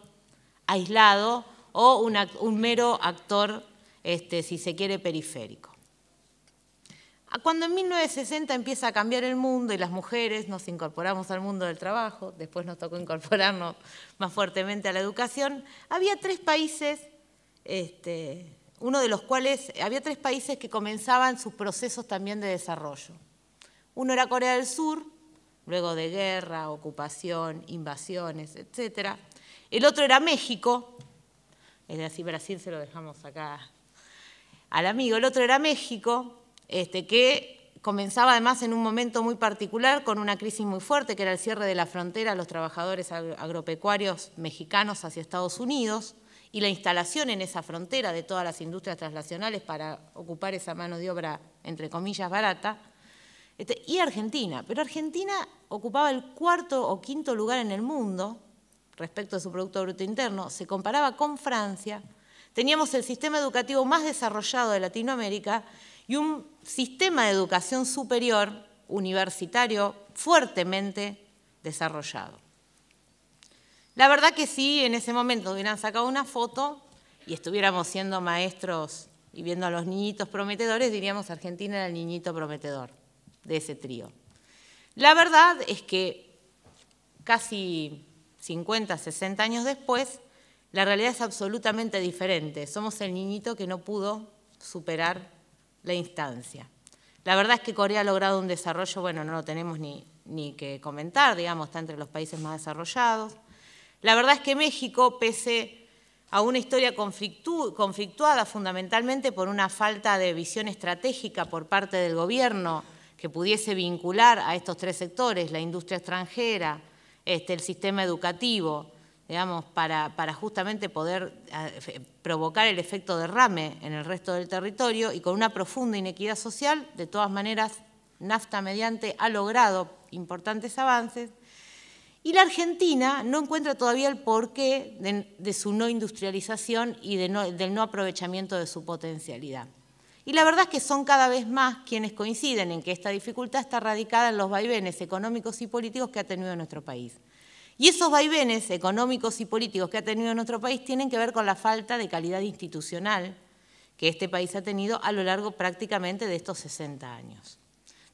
aislado o un, mero actor, este, si se quiere, periférico. Ah, cuando en 1960 empieza a cambiar el mundo y las mujeres nos incorporamos al mundo del trabajo, después nos tocó incorporarnos más fuertemente a la educación, había tres países, este, uno de los cuales, había tres países que comenzaban sus procesos también de desarrollo. Uno era Corea del Sur, luego de guerra, ocupación, invasiones, etc. El otro era México, es decir, Brasil se lo dejamos acá al amigo, el otro era México, este, que comenzaba además en un momento muy particular con una crisis muy fuerte, que era el cierre de la frontera a los trabajadores agropecuarios mexicanos hacia Estados Unidos y la instalación en esa frontera de todas las industrias transnacionales para ocupar esa mano de obra, entre comillas, barata. Este, y Argentina, pero Argentina ocupaba el cuarto o quinto lugar en el mundo respecto a su Producto Bruto Interno, se comparaba con Francia, teníamos el sistema educativo más desarrollado de Latinoamérica y un sistema de educación superior universitario fuertemente desarrollado. La verdad que si en ese momento hubieran sacado una foto y estuviéramos siendo maestros y viendo a los niñitos prometedores, diríamos Argentina era el niñito prometedor de ese trío. La verdad es que casi 50, 60 años después, la realidad es absolutamente diferente. Somos el niñito que no pudo superar la instancia. La verdad es que Corea ha logrado un desarrollo, bueno, no lo tenemos ni, que comentar, digamos, está entre los países más desarrollados. La verdad es que México, pese a una historia conflictuada fundamentalmente por una falta de visión estratégica por parte del gobierno, que pudiese vincular a estos tres sectores, la industria extranjera, este, el sistema educativo, digamos, para, justamente poder provocar el efecto derrame en el resto del territorio y con una profunda inequidad social, de todas maneras, NAFTA mediante ha logrado importantes avances y la Argentina no encuentra todavía el porqué de, su no industrialización y del no aprovechamiento de su potencialidad. Y la verdad es que son cada vez más quienes coinciden en que esta dificultad está radicada en los vaivenes económicos y políticos que ha tenido nuestro país. Y esos vaivenes económicos y políticos que ha tenido nuestro país tienen que ver con la falta de calidad institucional que este país ha tenido a lo largo prácticamente de estos 60 años.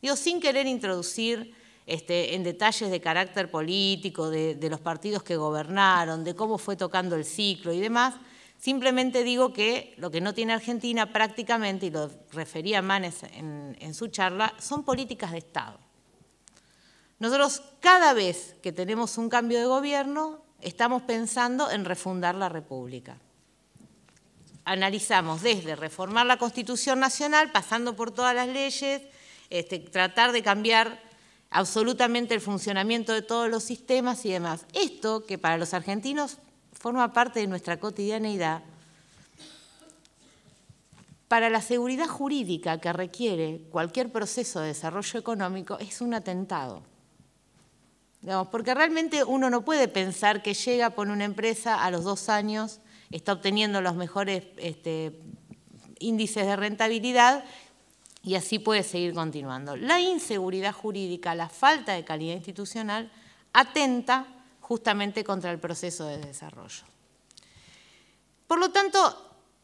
Digo, sin querer introducir este, en detalles de carácter político, de los partidos que gobernaron, de cómo fue tocando el ciclo y demás, Simplemente digo que lo que no tiene Argentina prácticamente, y lo refería Manes en, su charla, son políticas de Estado. Nosotros cada vez que tenemos un cambio de gobierno estamos pensando en refundar la República. Analizamos desde reformar la Constitución Nacional, pasando por todas las leyes, este, tratar de cambiar absolutamente el funcionamiento de todos los sistemas y demás. Esto que para los argentinos forma parte de nuestra cotidianeidad, para la seguridad jurídica que requiere cualquier proceso de desarrollo económico es un atentado. porque realmente uno no puede pensar que llega, por una empresa a los dos años, está obteniendo los mejores este, índices de rentabilidad y así puede seguir continuando. La inseguridad jurídica, la falta de calidad institucional, atenta justamente contra el proceso de desarrollo. Por lo tanto,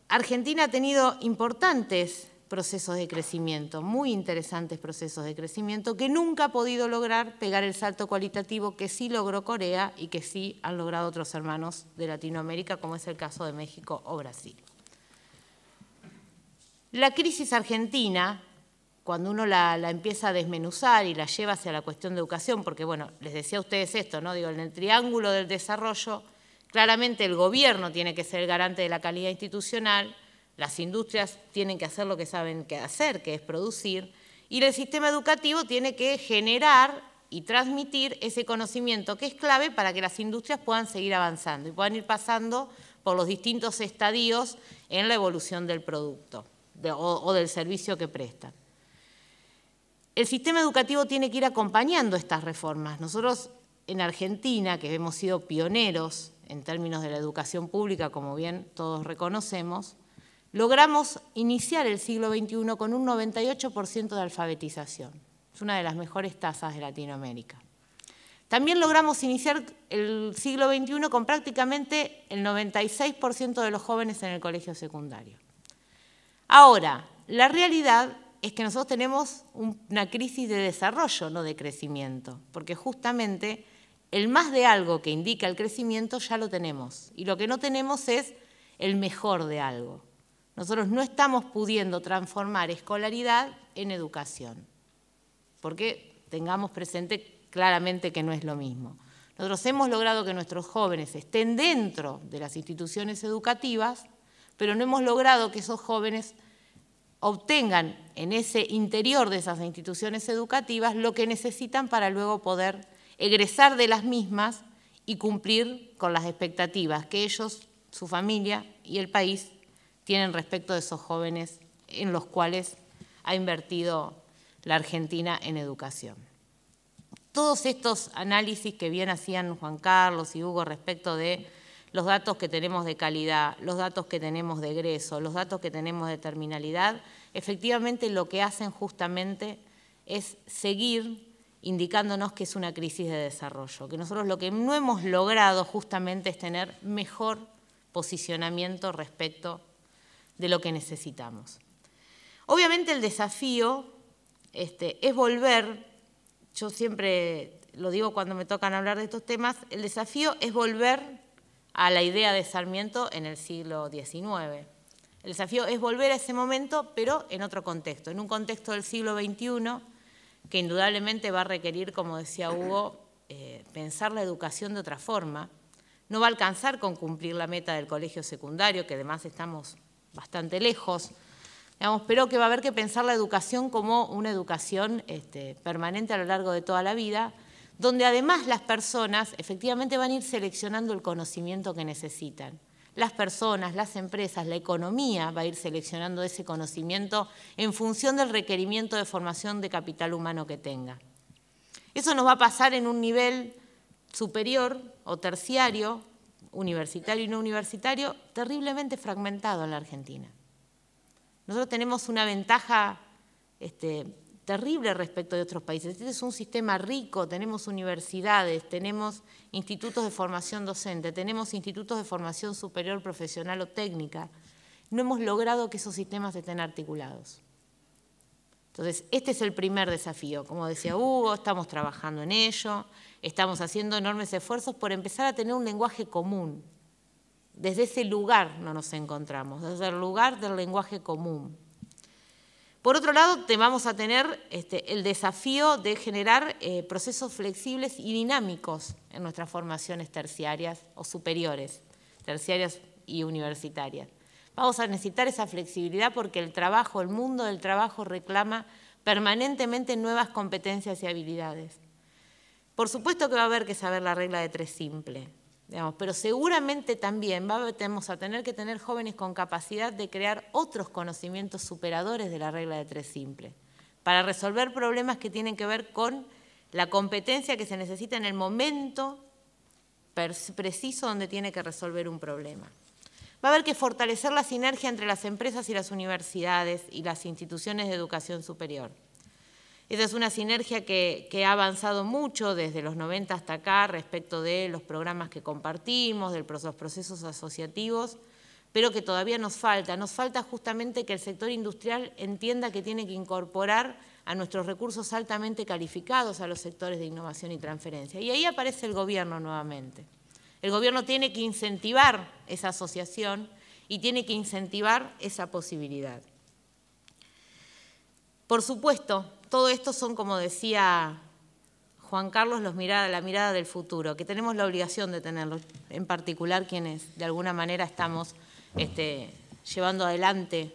Argentina ha tenido importantes procesos de crecimiento, muy interesantes procesos de crecimiento, que nunca ha podido lograr pegar el salto cualitativo que sí logró Corea y que sí han logrado otros hermanos de Latinoamérica, como es el caso de México o Brasil. La crisis argentina cuando uno la, empieza a desmenuzar y la lleva hacia la cuestión de educación, porque bueno, les decía a ustedes esto, ¿no? Digo, en el triángulo del desarrollo, claramente el gobierno tiene que ser el garante de la calidad institucional, las industrias tienen que hacer lo que saben que hacer, que es producir, y el sistema educativo tiene que generar y transmitir ese conocimiento que es clave para que las industrias puedan seguir avanzando y puedan ir pasando por los distintos estadios en la evolución del producto o del servicio que prestan el sistema educativo tiene que ir acompañando estas reformas. Nosotros en Argentina, que hemos sido pioneros en términos de la educación pública, como bien todos reconocemos, logramos iniciar el siglo XXI con un 98% de alfabetización. Es una de las mejores tasas de Latinoamérica. También logramos iniciar el siglo XXI con prácticamente el 96% de los jóvenes en el colegio secundario. Ahora, la realidad es que nosotros tenemos una crisis de desarrollo, no de crecimiento, porque justamente el más de algo que indica el crecimiento ya lo tenemos y lo que no tenemos es el mejor de algo. Nosotros no estamos pudiendo transformar escolaridad en educación, porque tengamos presente claramente que no es lo mismo. Nosotros hemos logrado que nuestros jóvenes estén dentro de las instituciones educativas, pero no hemos logrado que esos jóvenes obtengan en ese interior de esas instituciones educativas lo que necesitan para luego poder egresar de las mismas y cumplir con las expectativas que ellos, su familia y el país tienen respecto de esos jóvenes en los cuales ha invertido la Argentina en educación. Todos estos análisis que bien hacían Juan Carlos y Hugo respecto de los datos que tenemos de calidad, los datos que tenemos de egreso, los datos que tenemos de terminalidad, efectivamente lo que hacen justamente es seguir indicándonos que es una crisis de desarrollo, que nosotros lo que no hemos logrado justamente es tener mejor posicionamiento respecto de lo que necesitamos. Obviamente el desafío este, es volver, yo siempre lo digo cuando me tocan hablar de estos temas, el desafío es volver a la idea de Sarmiento en el siglo XIX. El desafío es volver a ese momento, pero en otro contexto, en un contexto del siglo XXI que indudablemente va a requerir, como decía Hugo, eh, pensar la educación de otra forma. No va a alcanzar con cumplir la meta del colegio secundario, que además estamos bastante lejos, pero que va a haber que pensar la educación como una educación este, permanente a lo largo de toda la vida, donde además las personas efectivamente van a ir seleccionando el conocimiento que necesitan. Las personas, las empresas, la economía va a ir seleccionando ese conocimiento en función del requerimiento de formación de capital humano que tenga. Eso nos va a pasar en un nivel superior o terciario, universitario y no universitario, terriblemente fragmentado en la Argentina. Nosotros tenemos una ventaja este, terrible respecto de otros países. Este es un sistema rico, tenemos universidades, tenemos institutos de formación docente, tenemos institutos de formación superior profesional o técnica. No hemos logrado que esos sistemas estén articulados. Entonces, este es el primer desafío. Como decía Hugo, estamos trabajando en ello, estamos haciendo enormes esfuerzos por empezar a tener un lenguaje común. Desde ese lugar no nos encontramos, desde el lugar del lenguaje común. Por otro lado, vamos a tener este, el desafío de generar eh, procesos flexibles y dinámicos en nuestras formaciones terciarias o superiores, terciarias y universitarias. Vamos a necesitar esa flexibilidad porque el trabajo, el mundo del trabajo reclama permanentemente nuevas competencias y habilidades. Por supuesto que va a haber que saber la regla de tres simple, pero seguramente también vamos a tener que tener jóvenes con capacidad de crear otros conocimientos superadores de la regla de tres Simples para resolver problemas que tienen que ver con la competencia que se necesita en el momento preciso donde tiene que resolver un problema. Va a haber que fortalecer la sinergia entre las empresas y las universidades y las instituciones de educación superior. Esa es una sinergia que, que, ha avanzado mucho desde los 90 hasta acá respecto de los programas que compartimos, de los procesos asociativos, pero que todavía nos falta. Nos falta justamente que el sector industrial entienda que tiene que incorporar a nuestros recursos altamente calificados a los sectores de innovación y transferencia. Y ahí aparece el gobierno nuevamente. El gobierno tiene que incentivar esa asociación y tiene que incentivar esa posibilidad. Por supuesto, todo esto son, como decía Juan Carlos, los la mirada del futuro, que tenemos la obligación de tenerlo, en particular quienes de alguna manera estamos este, llevando adelante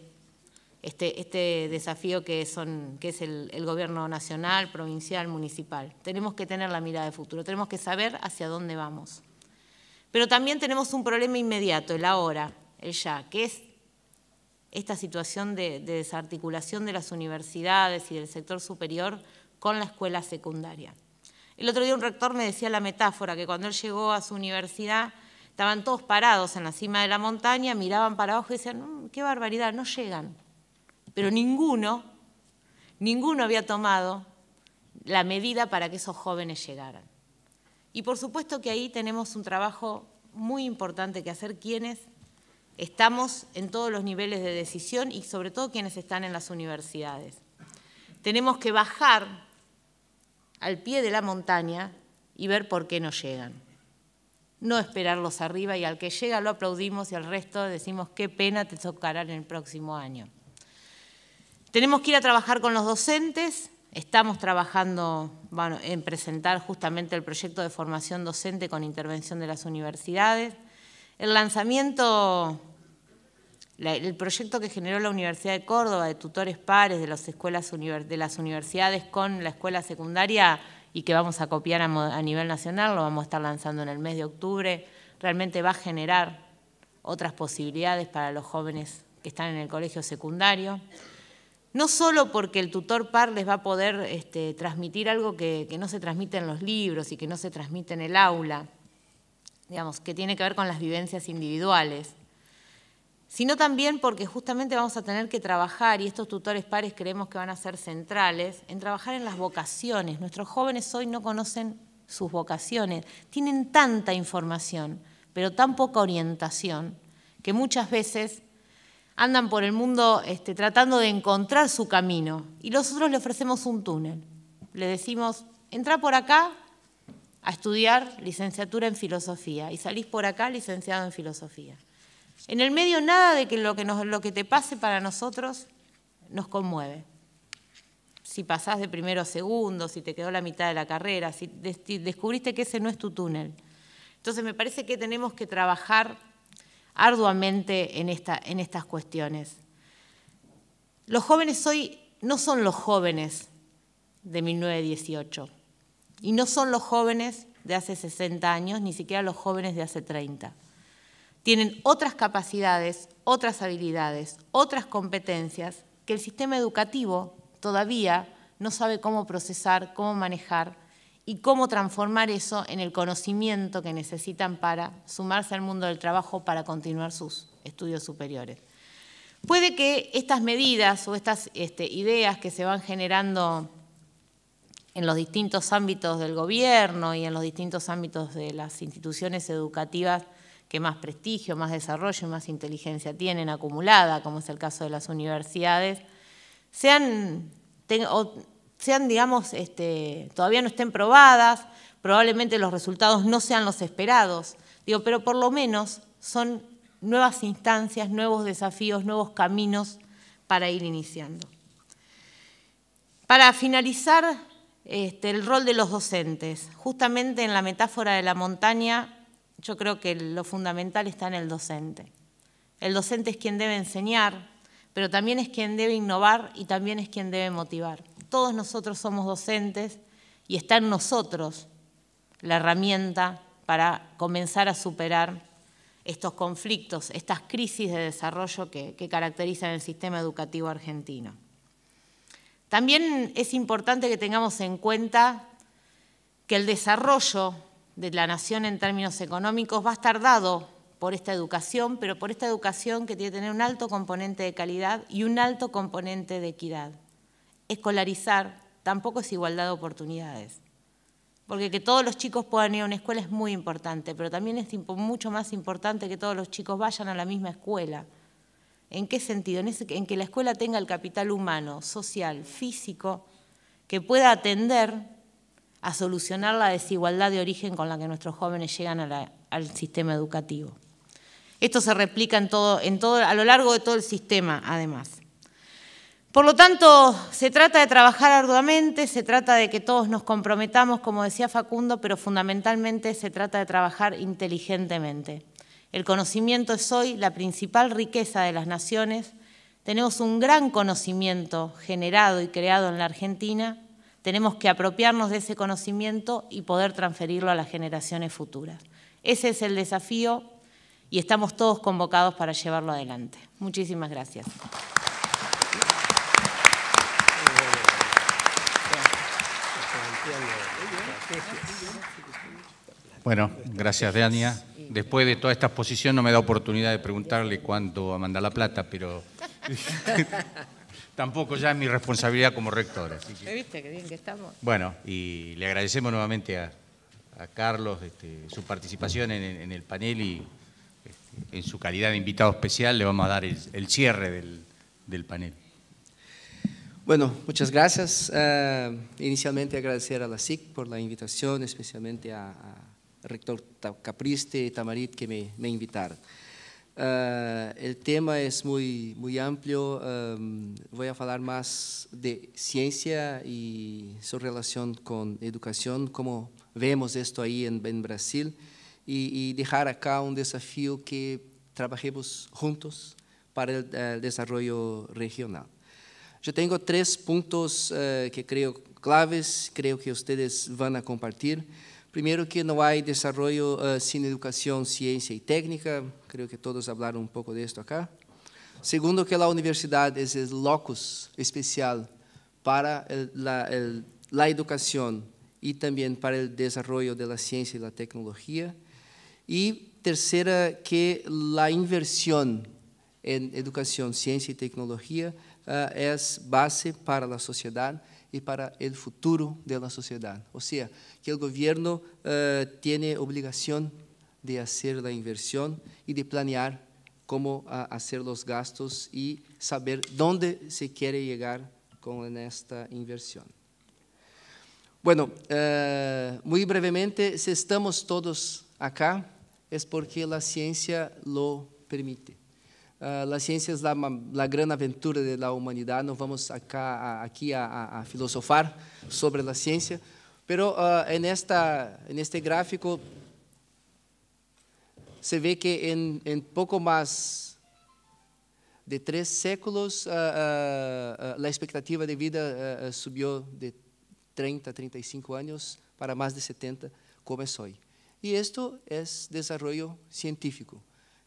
este, este, desafío que, son, que es el, el, gobierno nacional, provincial, municipal. Tenemos que tener la mirada de futuro, tenemos que saber hacia dónde vamos. Pero también tenemos un problema inmediato, el ahora, el ya, que es esta situación de, desarticulación de las universidades y del sector superior con la escuela secundaria. El otro día un rector me decía la metáfora que cuando él llegó a su universidad estaban todos parados en la cima de la montaña, miraban para abajo y decían, mm, qué barbaridad, no llegan. Pero ninguno, ninguno había tomado la medida para que esos jóvenes llegaran. Y por supuesto que ahí tenemos un trabajo muy importante que hacer quienes Estamos en todos los niveles de decisión y sobre todo quienes están en las universidades. Tenemos que bajar al pie de la montaña y ver por qué no llegan. No esperarlos arriba y al que llega lo aplaudimos y al resto decimos qué pena te tocará en el próximo año. Tenemos que ir a trabajar con los docentes, estamos trabajando en presentar justamente el proyecto de formación docente con intervención de las universidades. El lanzamiento, el proyecto que generó la Universidad de Córdoba de tutores pares de las, escuelas, de las universidades con la escuela secundaria y que vamos a copiar a nivel nacional, lo vamos a estar lanzando en el mes de octubre, realmente va a generar otras posibilidades para los jóvenes que están en el colegio secundario. No solo porque el tutor par les va a poder este, transmitir algo que no se transmite en los libros y que no se transmite en el aula, digamos, que tiene que ver con las vivencias individuales, sino también porque justamente vamos a tener que trabajar, y estos tutores pares creemos que van a ser centrales, en trabajar en las vocaciones. Nuestros jóvenes hoy no conocen sus vocaciones, tienen tanta información, pero tan poca orientación, que muchas veces andan por el mundo este, tratando de encontrar su camino y nosotros le ofrecemos un túnel. Le decimos, entra por acá a estudiar licenciatura en filosofía y salís por acá licenciado en filosofía. En el medio nada de que lo que, te pase para nosotros nos conmueve. Si pasás de primero a segundo, si te quedó la mitad de la carrera, si descubriste que ese no es tu túnel. Entonces me parece que tenemos que trabajar arduamente en, en estas cuestiones. Los jóvenes hoy no son los jóvenes de 1918 y no son los jóvenes de hace 60 años, ni siquiera los jóvenes de hace 30. Tienen otras capacidades, otras habilidades, otras competencias que el sistema educativo todavía no sabe cómo procesar, cómo manejar y cómo transformar eso en el conocimiento que necesitan para sumarse al mundo del trabajo, para continuar sus estudios superiores. Puede que estas medidas o estas este, ideas que se van generando en los distintos ámbitos del gobierno y en los distintos ámbitos de las instituciones educativas que más prestigio, más desarrollo y más inteligencia tienen acumulada, como es el caso de las universidades, sean, digamos, este, todavía no estén probadas, probablemente los resultados no sean los esperados, digo, pero por lo menos son nuevas instancias, nuevos desafíos, nuevos caminos para ir iniciando. Para finalizar este, el rol de los docentes. Justamente en la metáfora de la montaña, yo creo que lo fundamental está en el docente. El docente es quien debe enseñar, pero también es quien debe innovar y también es quien debe motivar. Todos nosotros somos docentes y está en nosotros la herramienta para comenzar a superar estos conflictos, estas crisis de desarrollo que caracterizan el sistema educativo argentino. También es importante que tengamos en cuenta que el desarrollo de la nación en términos económicos va a estar dado por esta educación, pero por esta educación que tiene que tener un alto componente de calidad y un alto componente de equidad. Escolarizar tampoco es igualdad de oportunidades, porque que todos los chicos puedan ir a una escuela es muy importante, pero también es mucho más importante que todos los chicos vayan a la misma escuela. ¿En qué sentido? En, que la escuela tenga el capital humano, social, físico, que pueda atender a solucionar la desigualdad de origen con la que nuestros jóvenes llegan al sistema educativo. Esto se replica a lo largo de todo el sistema, además. Por lo tanto, se trata de trabajar arduamente, se trata de que todos nos comprometamos, como decía Facundo, pero fundamentalmente se trata de trabajar inteligentemente. El conocimiento es hoy la principal riqueza de las naciones. Tenemos un gran conocimiento generado y creado en la Argentina. Tenemos que apropiarnos de ese conocimiento y poder transferirlo a las generaciones futuras. Ese es el desafío y estamos todos convocados para llevarlo adelante. Muchísimas gracias. Bueno, gracias, Deania después de toda esta exposición no me da oportunidad de preguntarle va a mandar la plata, pero tampoco ya es mi responsabilidad como rector. que estamos? Bueno, y le agradecemos nuevamente a, Carlos este, su participación en, el panel y este, en su calidad de invitado especial le vamos a dar el, cierre del, panel. Bueno, muchas gracias. Eh, inicialmente agradecer a la SIC por la invitación, especialmente a rector Capriste y Tamarit que me, invitaron. Eh, el tema es muy, muy amplio. Eh, voy a hablar más de ciencia y su relación con educación, cómo vemos esto ahí en, Brasil, y, dejar acá un desafío que trabajemos juntos para el, desarrollo regional. Yo tengo tres puntos eh, que creo claves, creo que ustedes van a compartir. Primeiro que não há desenvolvimento uh, eh, educação, educación, ciencia e técnica, creio que todos falaram um pouco disso esto acá. Segundo que a universidade es é o locus especial para a educação e também para o desenvolvimento da ciência ciencia da tecnologia. E terceira tercera, que a inversão em educação, ciencia e tecnologia uh, base para a sociedade. y para el futuro de la sociedad. O sea, que el gobierno eh, tiene obligación de hacer la inversión y de planear cómo ah, hacer los gastos y saber dónde se quiere llegar con esta inversión. Bueno, eh, muy brevemente, si estamos todos acá, es porque la ciencia lo permite. Uh, las ciencias, la, la, aventura da humanidade não vamos acá, a, a, a, filosofar sobre a ciência, pero uh, en, esta, en este gráfico se vê que em pouco mais de três séculos uh, expectativa de vida subiu de 30, a 35 anos para mais de 70, como é hoy. e isto é desenvolvimento científico.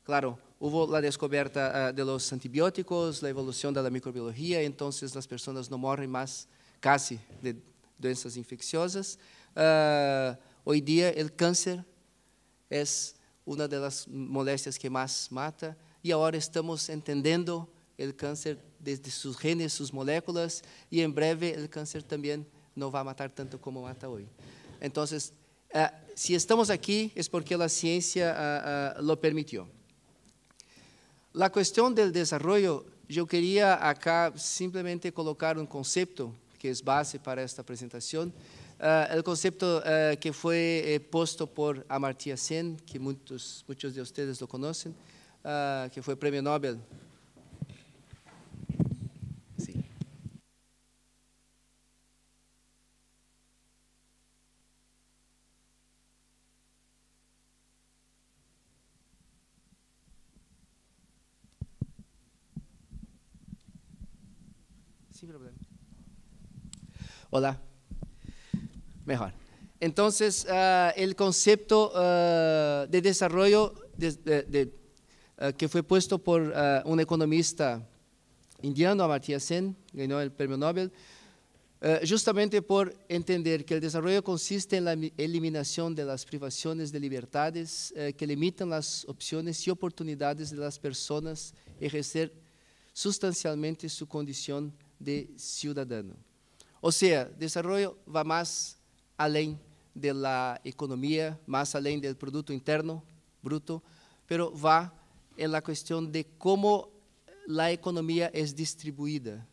Claro, houve a descoberta ah, de los antibióticos, a evolução da microbiologia, então as pessoas não morrem mais, casi de doenças infecciosas. Uh, em dia, o cáncer é uma das las que mais mata e agora estamos entendendo o cáncer desde seus genes, suas moléculas e em breve o cáncer também não vai matar tanto como mata hoje. Então, uh, ah, estamos aqui, es porque a ciência uh, ah, lo a questão do desenvolvimento, eu queria acá simplesmente colocar um conceito que é base para esta apresentação. uh, eh, o conceito uh, eh, que foi eh, por Amartya Sen, que muitos, muitos de vocês lo conhecem, uh, eh, que foi premio Nobel Hola. Mejor. Entonces, ah, el concepto ah, de desarrollo ah, que fue puesto por un economista indiano, Amartya Sen, ganó el premio Nobel, justamente por entender que el desarrollo consiste en la eliminación de las privaciones de libertades que limitan las opciones y oportunidades de las personas ejercer sustancialmente su condición de ciudadano. Ou seja, desenvolvimento vai mais além da economia, mais além do produto interno bruto, mas vai na questão de como a economia é distribuída,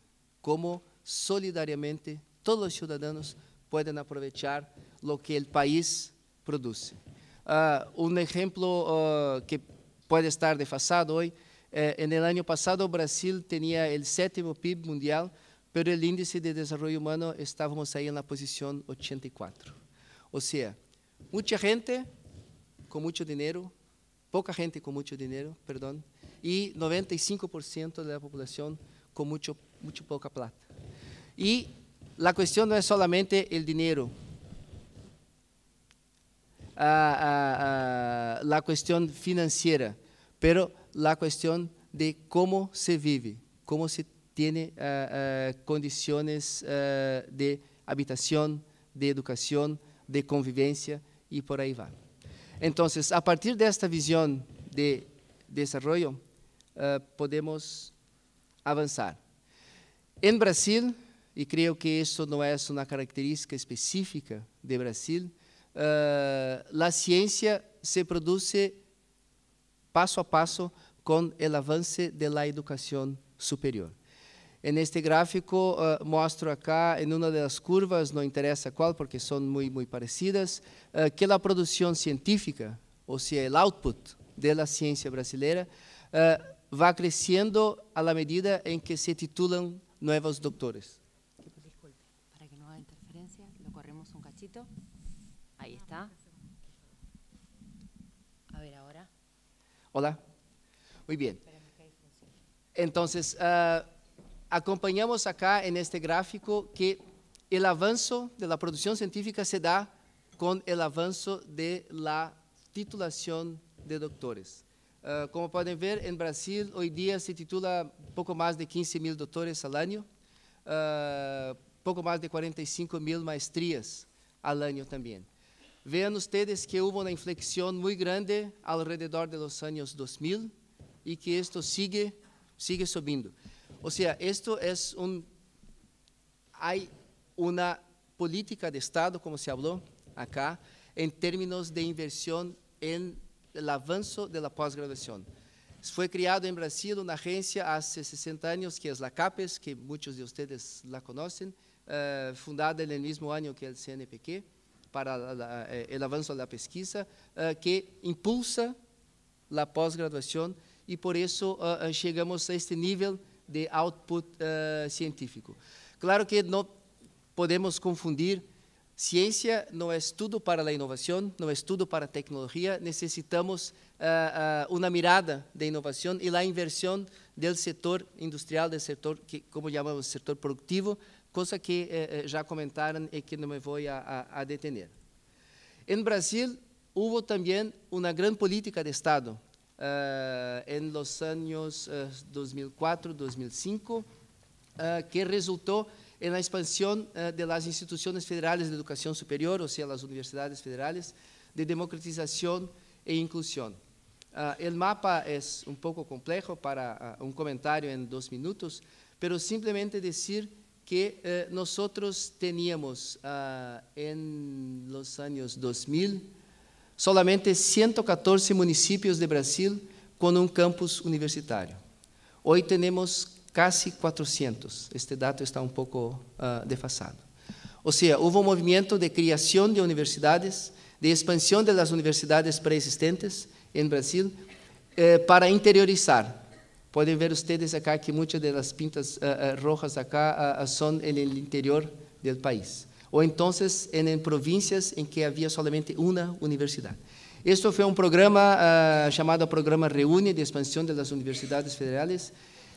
como solidariamente todos os cidadãos podem aproveitar o que o país produz. Uh, ah, um exemplo uh, ah, que pode estar defasado hoje, eh, no ano passado o Brasil tinha o sétimo PIB mundial, pero el índice de desarrollo humano estábamos ahí en la posición 84. O sea, mucha gente con mucho dinero, poca gente con mucho dinero, perdón, y 95% de la población con mucho, mucho poca plata. Y la cuestión no es solamente el dinero. Ah, ah, ah, la cuestión financiera, pero la cuestión de cómo se vive, cómo se tiene ah, ah, condiciones ah, de habitación, de educación, de convivencia y por ahí va. Entonces, a partir de esta visión de desarrollo, podemos avanzar. En Brasil, y creo que esto no es una característica específica de Brasil, la ciencia se produce paso a paso con el avance de la educación superior. neste gráfico uh, mostro acá, em uma das curvas, não interessa qual, porque são muito, muito parecidas, uh, que eh, a produção científica, ou seja, o output da ciência brasileira, uh, vai crescendo à medida em que se titulam novos doutores. Desculpe, para que não haja interferência, lo corremos um cachito. Aí está. A ver agora. Olá. Muito bem. Então, uh, acompanhamos acá en este gráfico que el avance de la producción científica se da con el avance de la titulación de doctores. Uh, como pueden ver, en Brasil hoy día se titula poco más de 15 mil doctores al año, uh, poco más de 45 mil maestrías al año también. Vean ustedes que hubo una inflexión muy grande alrededor de los años 2000 y que esto sigue, sigue subiendo. O sea, esto es un... Hay una política de Estado, como se habló acá, en términos de inversión en el avance de la posgraduación. Fue creado en Brasil una agencia hace 60 años que es la CAPES, que muchos de ustedes la conocen, eh, fundada en el mismo año que el CNPq para eh, el avance de la pesquisa, eh, que impulsa la posgraduación y por eso llegamos a este nivel de output uh, científico. Claro que não podemos confundir ciência não é estudo para a inovação, não é estudo para a tecnologia, necessitamos uh, eh, eh, uh, uma mirada de inovação e a inversão do setor industrial, do setor que, como chamamos, setor produtivo, coisa que eh, já comentaram e que não me vou a, a, a detener. Em Brasil, houve também uma grande política de Estado Eh, en los años 2004-2005, eh, eh, que resultó en la expansión de las instituciones federales de educación superior, o sea, las universidades federales, de democratización e inclusión. el mapa es un poco complejo para un comentario en dos minutos, pero simplemente decir que nosotros teníamos en los años 2000 solamente 114 municípios de Brasil com um campus universitário. Hoje temos quase 400. Este dado está um pouco uh, defasado. Ou seja, houve um movimento de criação de universidades, de expansão das universidades pré-existentes em Brasil, eh, para interiorizar. Podem ver vocês acá que muitas das pintas uh, uh, rojas acá são no interior do país ou então em províncias em que havia somente uma universidade. Este foi um programa uh, ah, chamado Programa Reúne de Expansão das Universidades Federais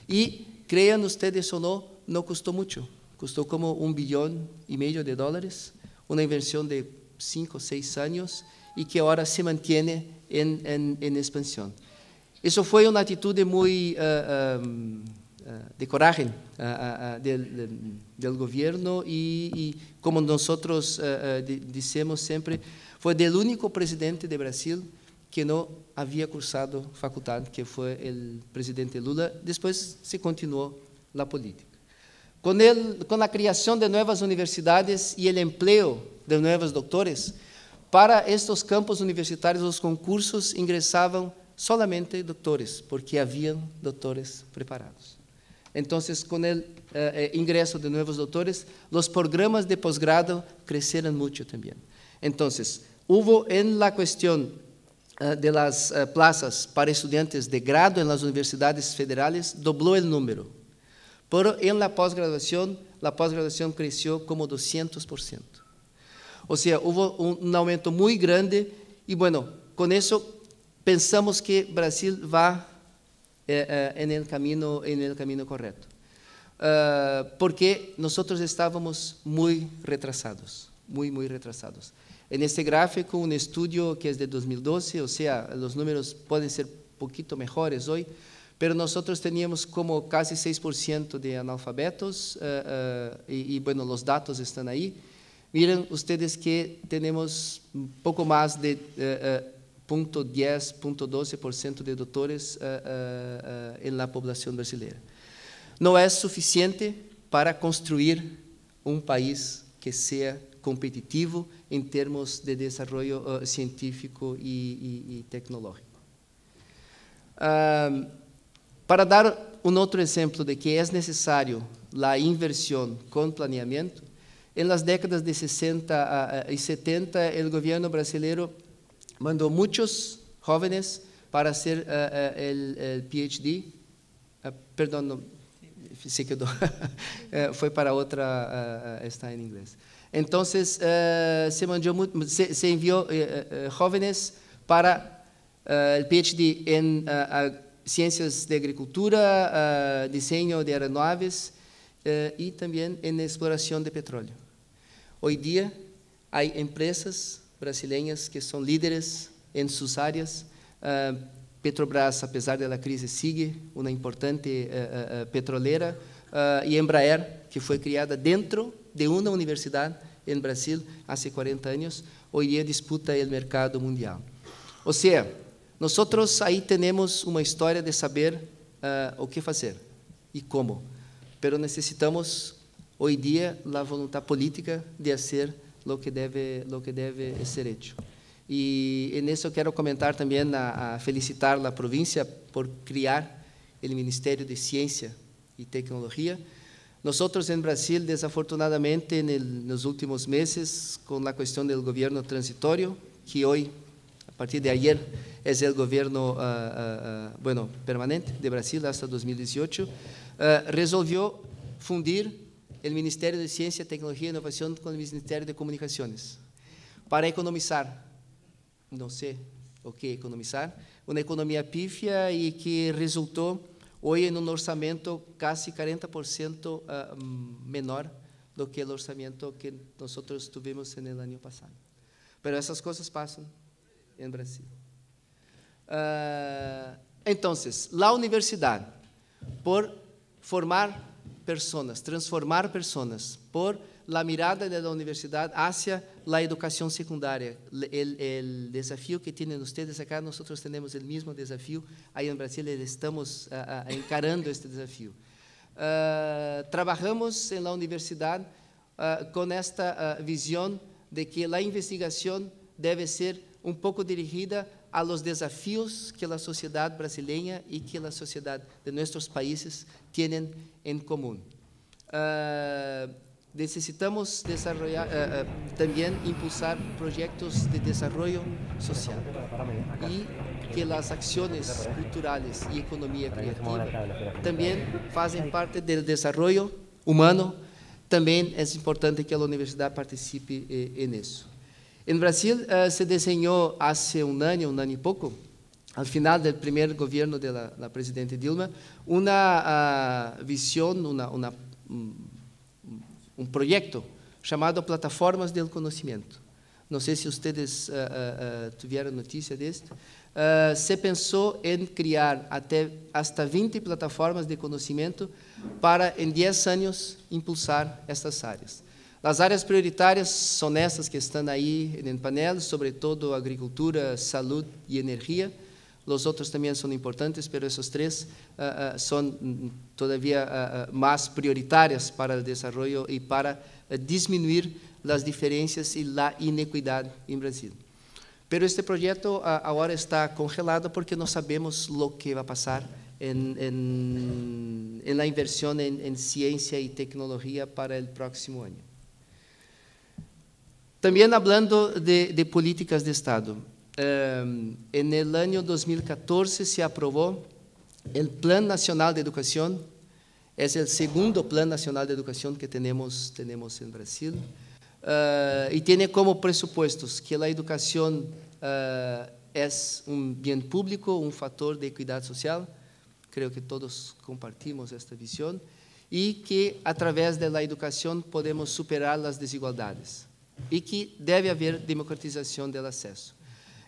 e, creiam vocês ou não, não custou muito. Custou como um bilhão e meio de dólares, uma inversão de cinco ou seis anos e que agora se mantém em, em expansão. Isso foi uma atitude muito... Uh, ah, um, ah, eh, de coraje eh, eh, del, del, gobierno y, y como nosotros decimos siempre, fue del único presidente de Brasil que não havia cursado faculdade, que foi o presidente Lula. Depois se continuou a política. Com, a criação de novas universidades e o emprego de novos doutores, para estes campos universitários, os concursos ingressavam solamente doutores, porque haviam doutores preparados. Entonces, con el eh, eh, ingreso de nuevos doctores, los programas de posgrado crecieron mucho también. Entonces, hubo en la cuestión eh, de las plazas para estudiantes de grado en las universidades federales, dobló el número. Pero en la posgraduación, la posgraduación creció como 200%. O sea, hubo un, un aumento muy grande y bueno, con eso pensamos que Brasil va eh, eh, en, el camino, en el camino correcto. Eh, porque nosotros estábamos muy retrasados, muy, muy retrasados. En este gráfico, un estudio que es de 2012, o sea, los números pueden ser poquito mejores hoy, pero nosotros teníamos como casi 6% de analfabetos y, y, bueno, los datos están ahí. Miren ustedes que tenemos un poco más de ponto de doctores uh, eh, uh, eh, uh, eh, na população brasileira. Não é suficiente para construir um país que seja competitivo em termos de desenvolvimento uh, científico e, e, e tecnológico. Uh, para dar um outro exemplo de que é necessário a inversão com planeamento, em las décadas de 60 e 70, o governo brasileiro mandou muitos jóvenes para hacer uh, eh, uh, eh, el, el, PhD. Uh, eh, se quedou, foi para outra, está em inglês. Então, se, mandó, se, se, envió jóvenes para o PhD em ciencias de agricultura, desenho de aeronaves e também em exploração de petróleo. Hoy dia, há empresas brasileiras que são líderes em suas áreas. Uh, Petrobras, apesar da crise, sigue uma importante uh, uh, petroleira. Ah, e Embraer, que foi criada dentro de uma universidade em Brasil há 40 anos, hoje dia disputa o mercado mundial. Ou seja, nós aí temos uma história de saber ah, o que fazer e como, mas necessitamos hoje dia a vontade política de fazer lo que deve lo que deve ser hecho. Y en eso quiero comentar también a, a felicitar a la provincia por criar el Ministerio de Ciencia y Tecnología. Nosotros en Brasil, desafortunadamente, en, el, en, los últimos meses, con la cuestión del gobierno transitorio, que hoy, a partir de ayer, es el gobierno uh, uh, bueno, permanente de Brasil hasta 2018, uh, resolvió fundir o Ministério de Ciencia, Tecnologia e Inovação com o Ministério de Comunicações para economizar, não sei o que economizar, uma economia pífia e que resultou hoje um orçamento quase 40% ah, menor do que o orçamento que nós tivemos no ano passado. Mas essas coisas passam em Brasil. Uh, ah, então, a universidade, por formar pessoas transformar pessoas por la mirada da universidade hacia la educación secundaria. El, desafio desafío que tienen ustedes acá, nosotros tenemos el mismo desafío. Ahí en Brasil estamos uh, encarando este desafío. Uh, trabajamos en la universidad ah, con esta ah, visión de que la investigación debe ser un poco dirigida a los desafíos que a sociedade brasileira e que a sociedade de nossos países têm em comum. Uh, ah, necesitamos desarrollar, uh, uh, também impulsar projetos de desenvolvimento social e que as ações culturais e economia criativa também fazem parte do desenvolvimento humano. Também é importante que a universidade participe eh, nisso. Em Brasil, uh, se desenhou há um ano, um ano e pouco, ao final do primeiro governo da presidente Dilma, uma ah, uh, mm, um projeto chamado Plataformas do conhecimento. Não sei se vocês uh, uh, tuvieron se pensou em criar até, hasta 20 plataformas de conhecimento para, em 10 anos, impulsar estas áreas. As áreas prioritárias são essas que estão aí no painel, sobretudo agricultura, saúde e energia. Os outros também são importantes, mas esses três uh, uh, são ainda hum, uh, ah, mais prioritárias para o desenvolvimento e para diminuir as diferenças e a inequidade em Brasil. Mas este projeto agora está congelado porque não sabemos o que vai passar em, inversão em ciência e tecnologia ciencia para o próximo ano. También hablando de, de políticas de Estado. Um, ehm, en el año 2014 se aprobó el Plan Nacional de Educación. Es el segundo Plan Nacional de Educación que tenemos, tenemos en Brasil. e eh, y tiene como presupuestos que la educación é es un bien público, un factor de equidad social. Creo que todos compartimos esta visión. Y que a través de la educación podemos superar las desigualdades e que deve haver democratização do acesso.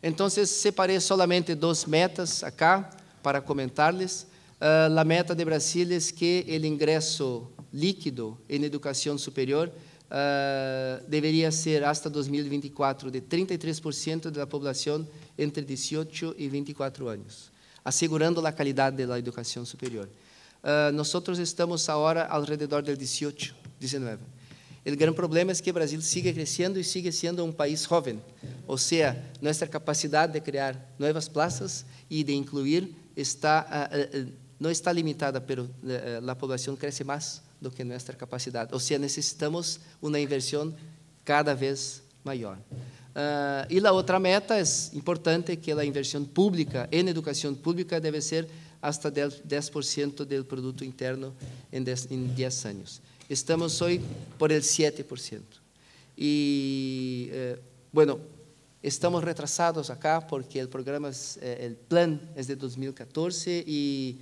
Então, separei solamente duas metas acá para comentar-lhes. Uh, ah, a meta de Brasil é que o ingresso líquido em educação superior uh, deveria ser, até 2024, de 33% da população entre 18 e 24 anos, assegurando a qualidade da educação superior. Uh, Nós estamos agora ao redor do 18, 19 o grande problema é que Brasil siga crescendo e siga sendo um país jovem, ou seja, nossa capacidade de criar novas plazas e de incluir está, uh, uh, está limitada, pelo uh, população población mais do que nossa capacidade, ou seja, necessitamos uma inversão cada vez maior. E la outra meta é importante que la inversão pública em educação pública deve ser hasta 10% do produto Interno em 10 anos. Estamos hoy por el 7%. Y eh, bueno, estamos retrasados acá porque el programa, eh, el plan es de 2014 y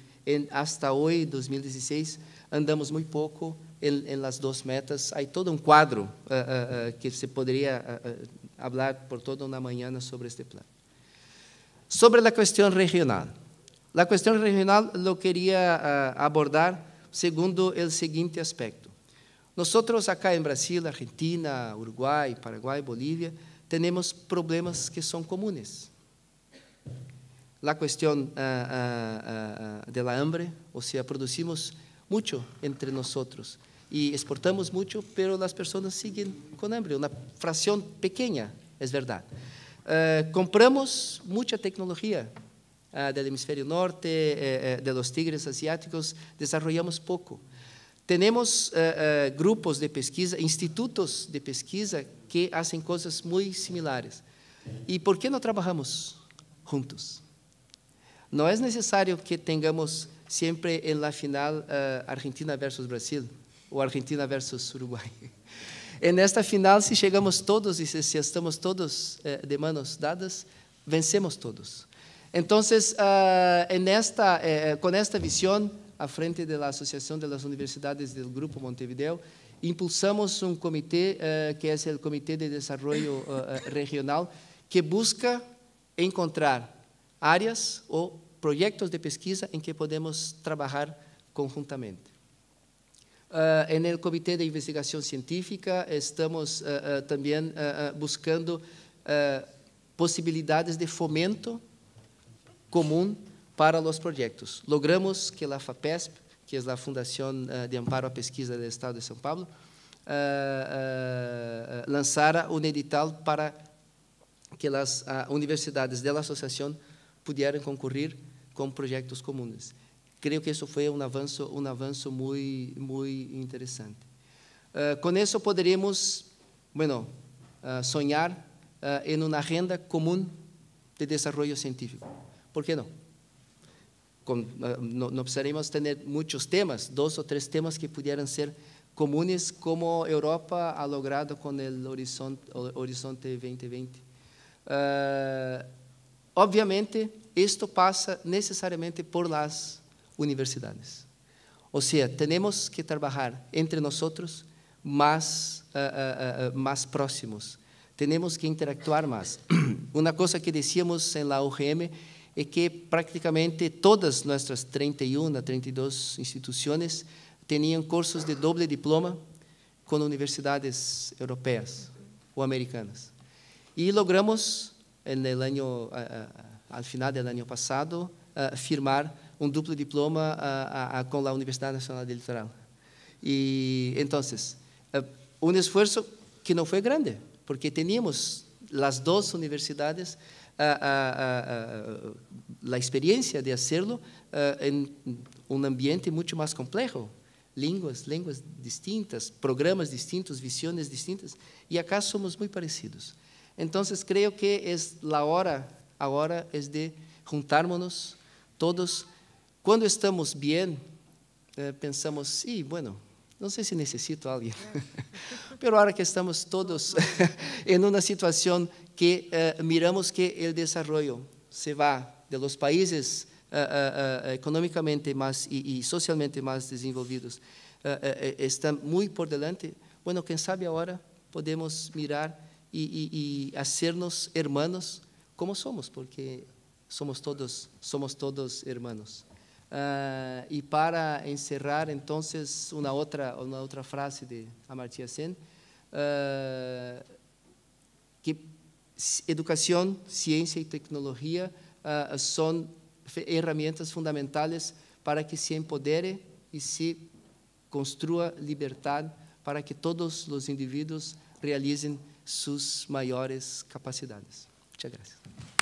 hasta hoy, 2016, andamos muy poco en, las dos metas. Hay todo un cuadro eh, que se podría hablar por toda una mañana sobre este plan. Sobre la cuestión regional. La cuestión regional lo quería abordar segundo el siguiente aspecto. Nosotros acá en Brasil, Argentina, Uruguay, Paraguay, Bolivia, tenemos problemas que son comunes. La cuestión ah, ah, ah, de la hambre, o sea, producimos mucho entre nosotros y exportamos mucho, pero las personas siguen con hambre, una fracción pequeña, es verdad. compramos mucha tecnología del hemisferio norte, eh, eh, de los tigres asiáticos, desarrollamos poco. Temos uh, eh, uh, eh, grupos de pesquisa, institutos de pesquisa que fazem coisas muito similares. E por que não trabalhamos juntos? Não é necessário que tenhamos sempre em final uh, Argentina versus Brasil ou Argentina versus Uruguai. E nesta final, se chegamos todos e se, estamos todos de manos dadas, vencemos todos. Então, com esta visão, a frente da Associação das Universidades do Grupo Montevideo, impulsamos um comitê, uh, que é o Comitê de Desarrollo uh, eh, eh, Regional, que busca encontrar áreas ou projetos de pesquisa em que podemos trabalhar conjuntamente. Uh, no Comitê de Investigação Científica, estamos uh, também buscando possibilidades de fomento comum para os projetos. Logramos que a FAPESP, que é a Fundação eh, de Amparo à Pesquisa do Estado de São Paulo, uh, eh, uh, eh, lançara um edital para que as universidades da associação pudessem concorrer com projetos comuns. Creio que isso foi um avanço, um avanço muito, muito interessante. Uh, com isso poderíamos, bueno, uh, sonhar em uma agenda comum de desenvolvimento científico. Por que não? Ah, no, no tener muchos temas, dos o tres temas que pudieran ser comunes como Europa ha logrado con el Horizonte, 2020. Ah, obviamente, esto pasa necesariamente por las universidades. O sea, tenemos que trabajar entre nosotros más, ah, más próximos. Tenemos que interactuar más. Una cosa que decíamos en la OGM é que praticamente todas nossas 31, a 32 instituições tinham cursos de doble diploma com universidades europeias ou americanas. E logramos, no ano, ao final do ano passado, firmar um duplo diploma com a Universidade Nacional do Litoral. E, então, um esforço que não foi grande, porque tínhamos as duas universidades a, experiência a, experiencia de hacerlo eh, en un ambiente muito mais complejo. Línguas, lenguas distintas, programas distintos, visões distintas, e acá somos muito parecidos. Então, creio que é a hora, agora, é de juntarmos todos. Quando estamos bem, eh, pensamos, sí, bueno, não sei se necessito alguém, mas agora que estamos todos em uma situação que eh, miramos que el desarrollo se va de los países eh, eh, económicamente más y, socialmente más desenvolvidos, está muy por delante, bueno, quién sabe ahora podemos mirar y, hacernos hermanos como somos, porque somos todos, somos todos hermanos. Ah, y para encerrar entonces una otra, una otra frase de Amartya Sen, ah, educação, ciência e tecnologia uh, ah, ah, são ferramentas fundamentais para que se empodere e se construa liberdade para que todos os indivíduos realizem suas maiores capacidades. Muito obrigado.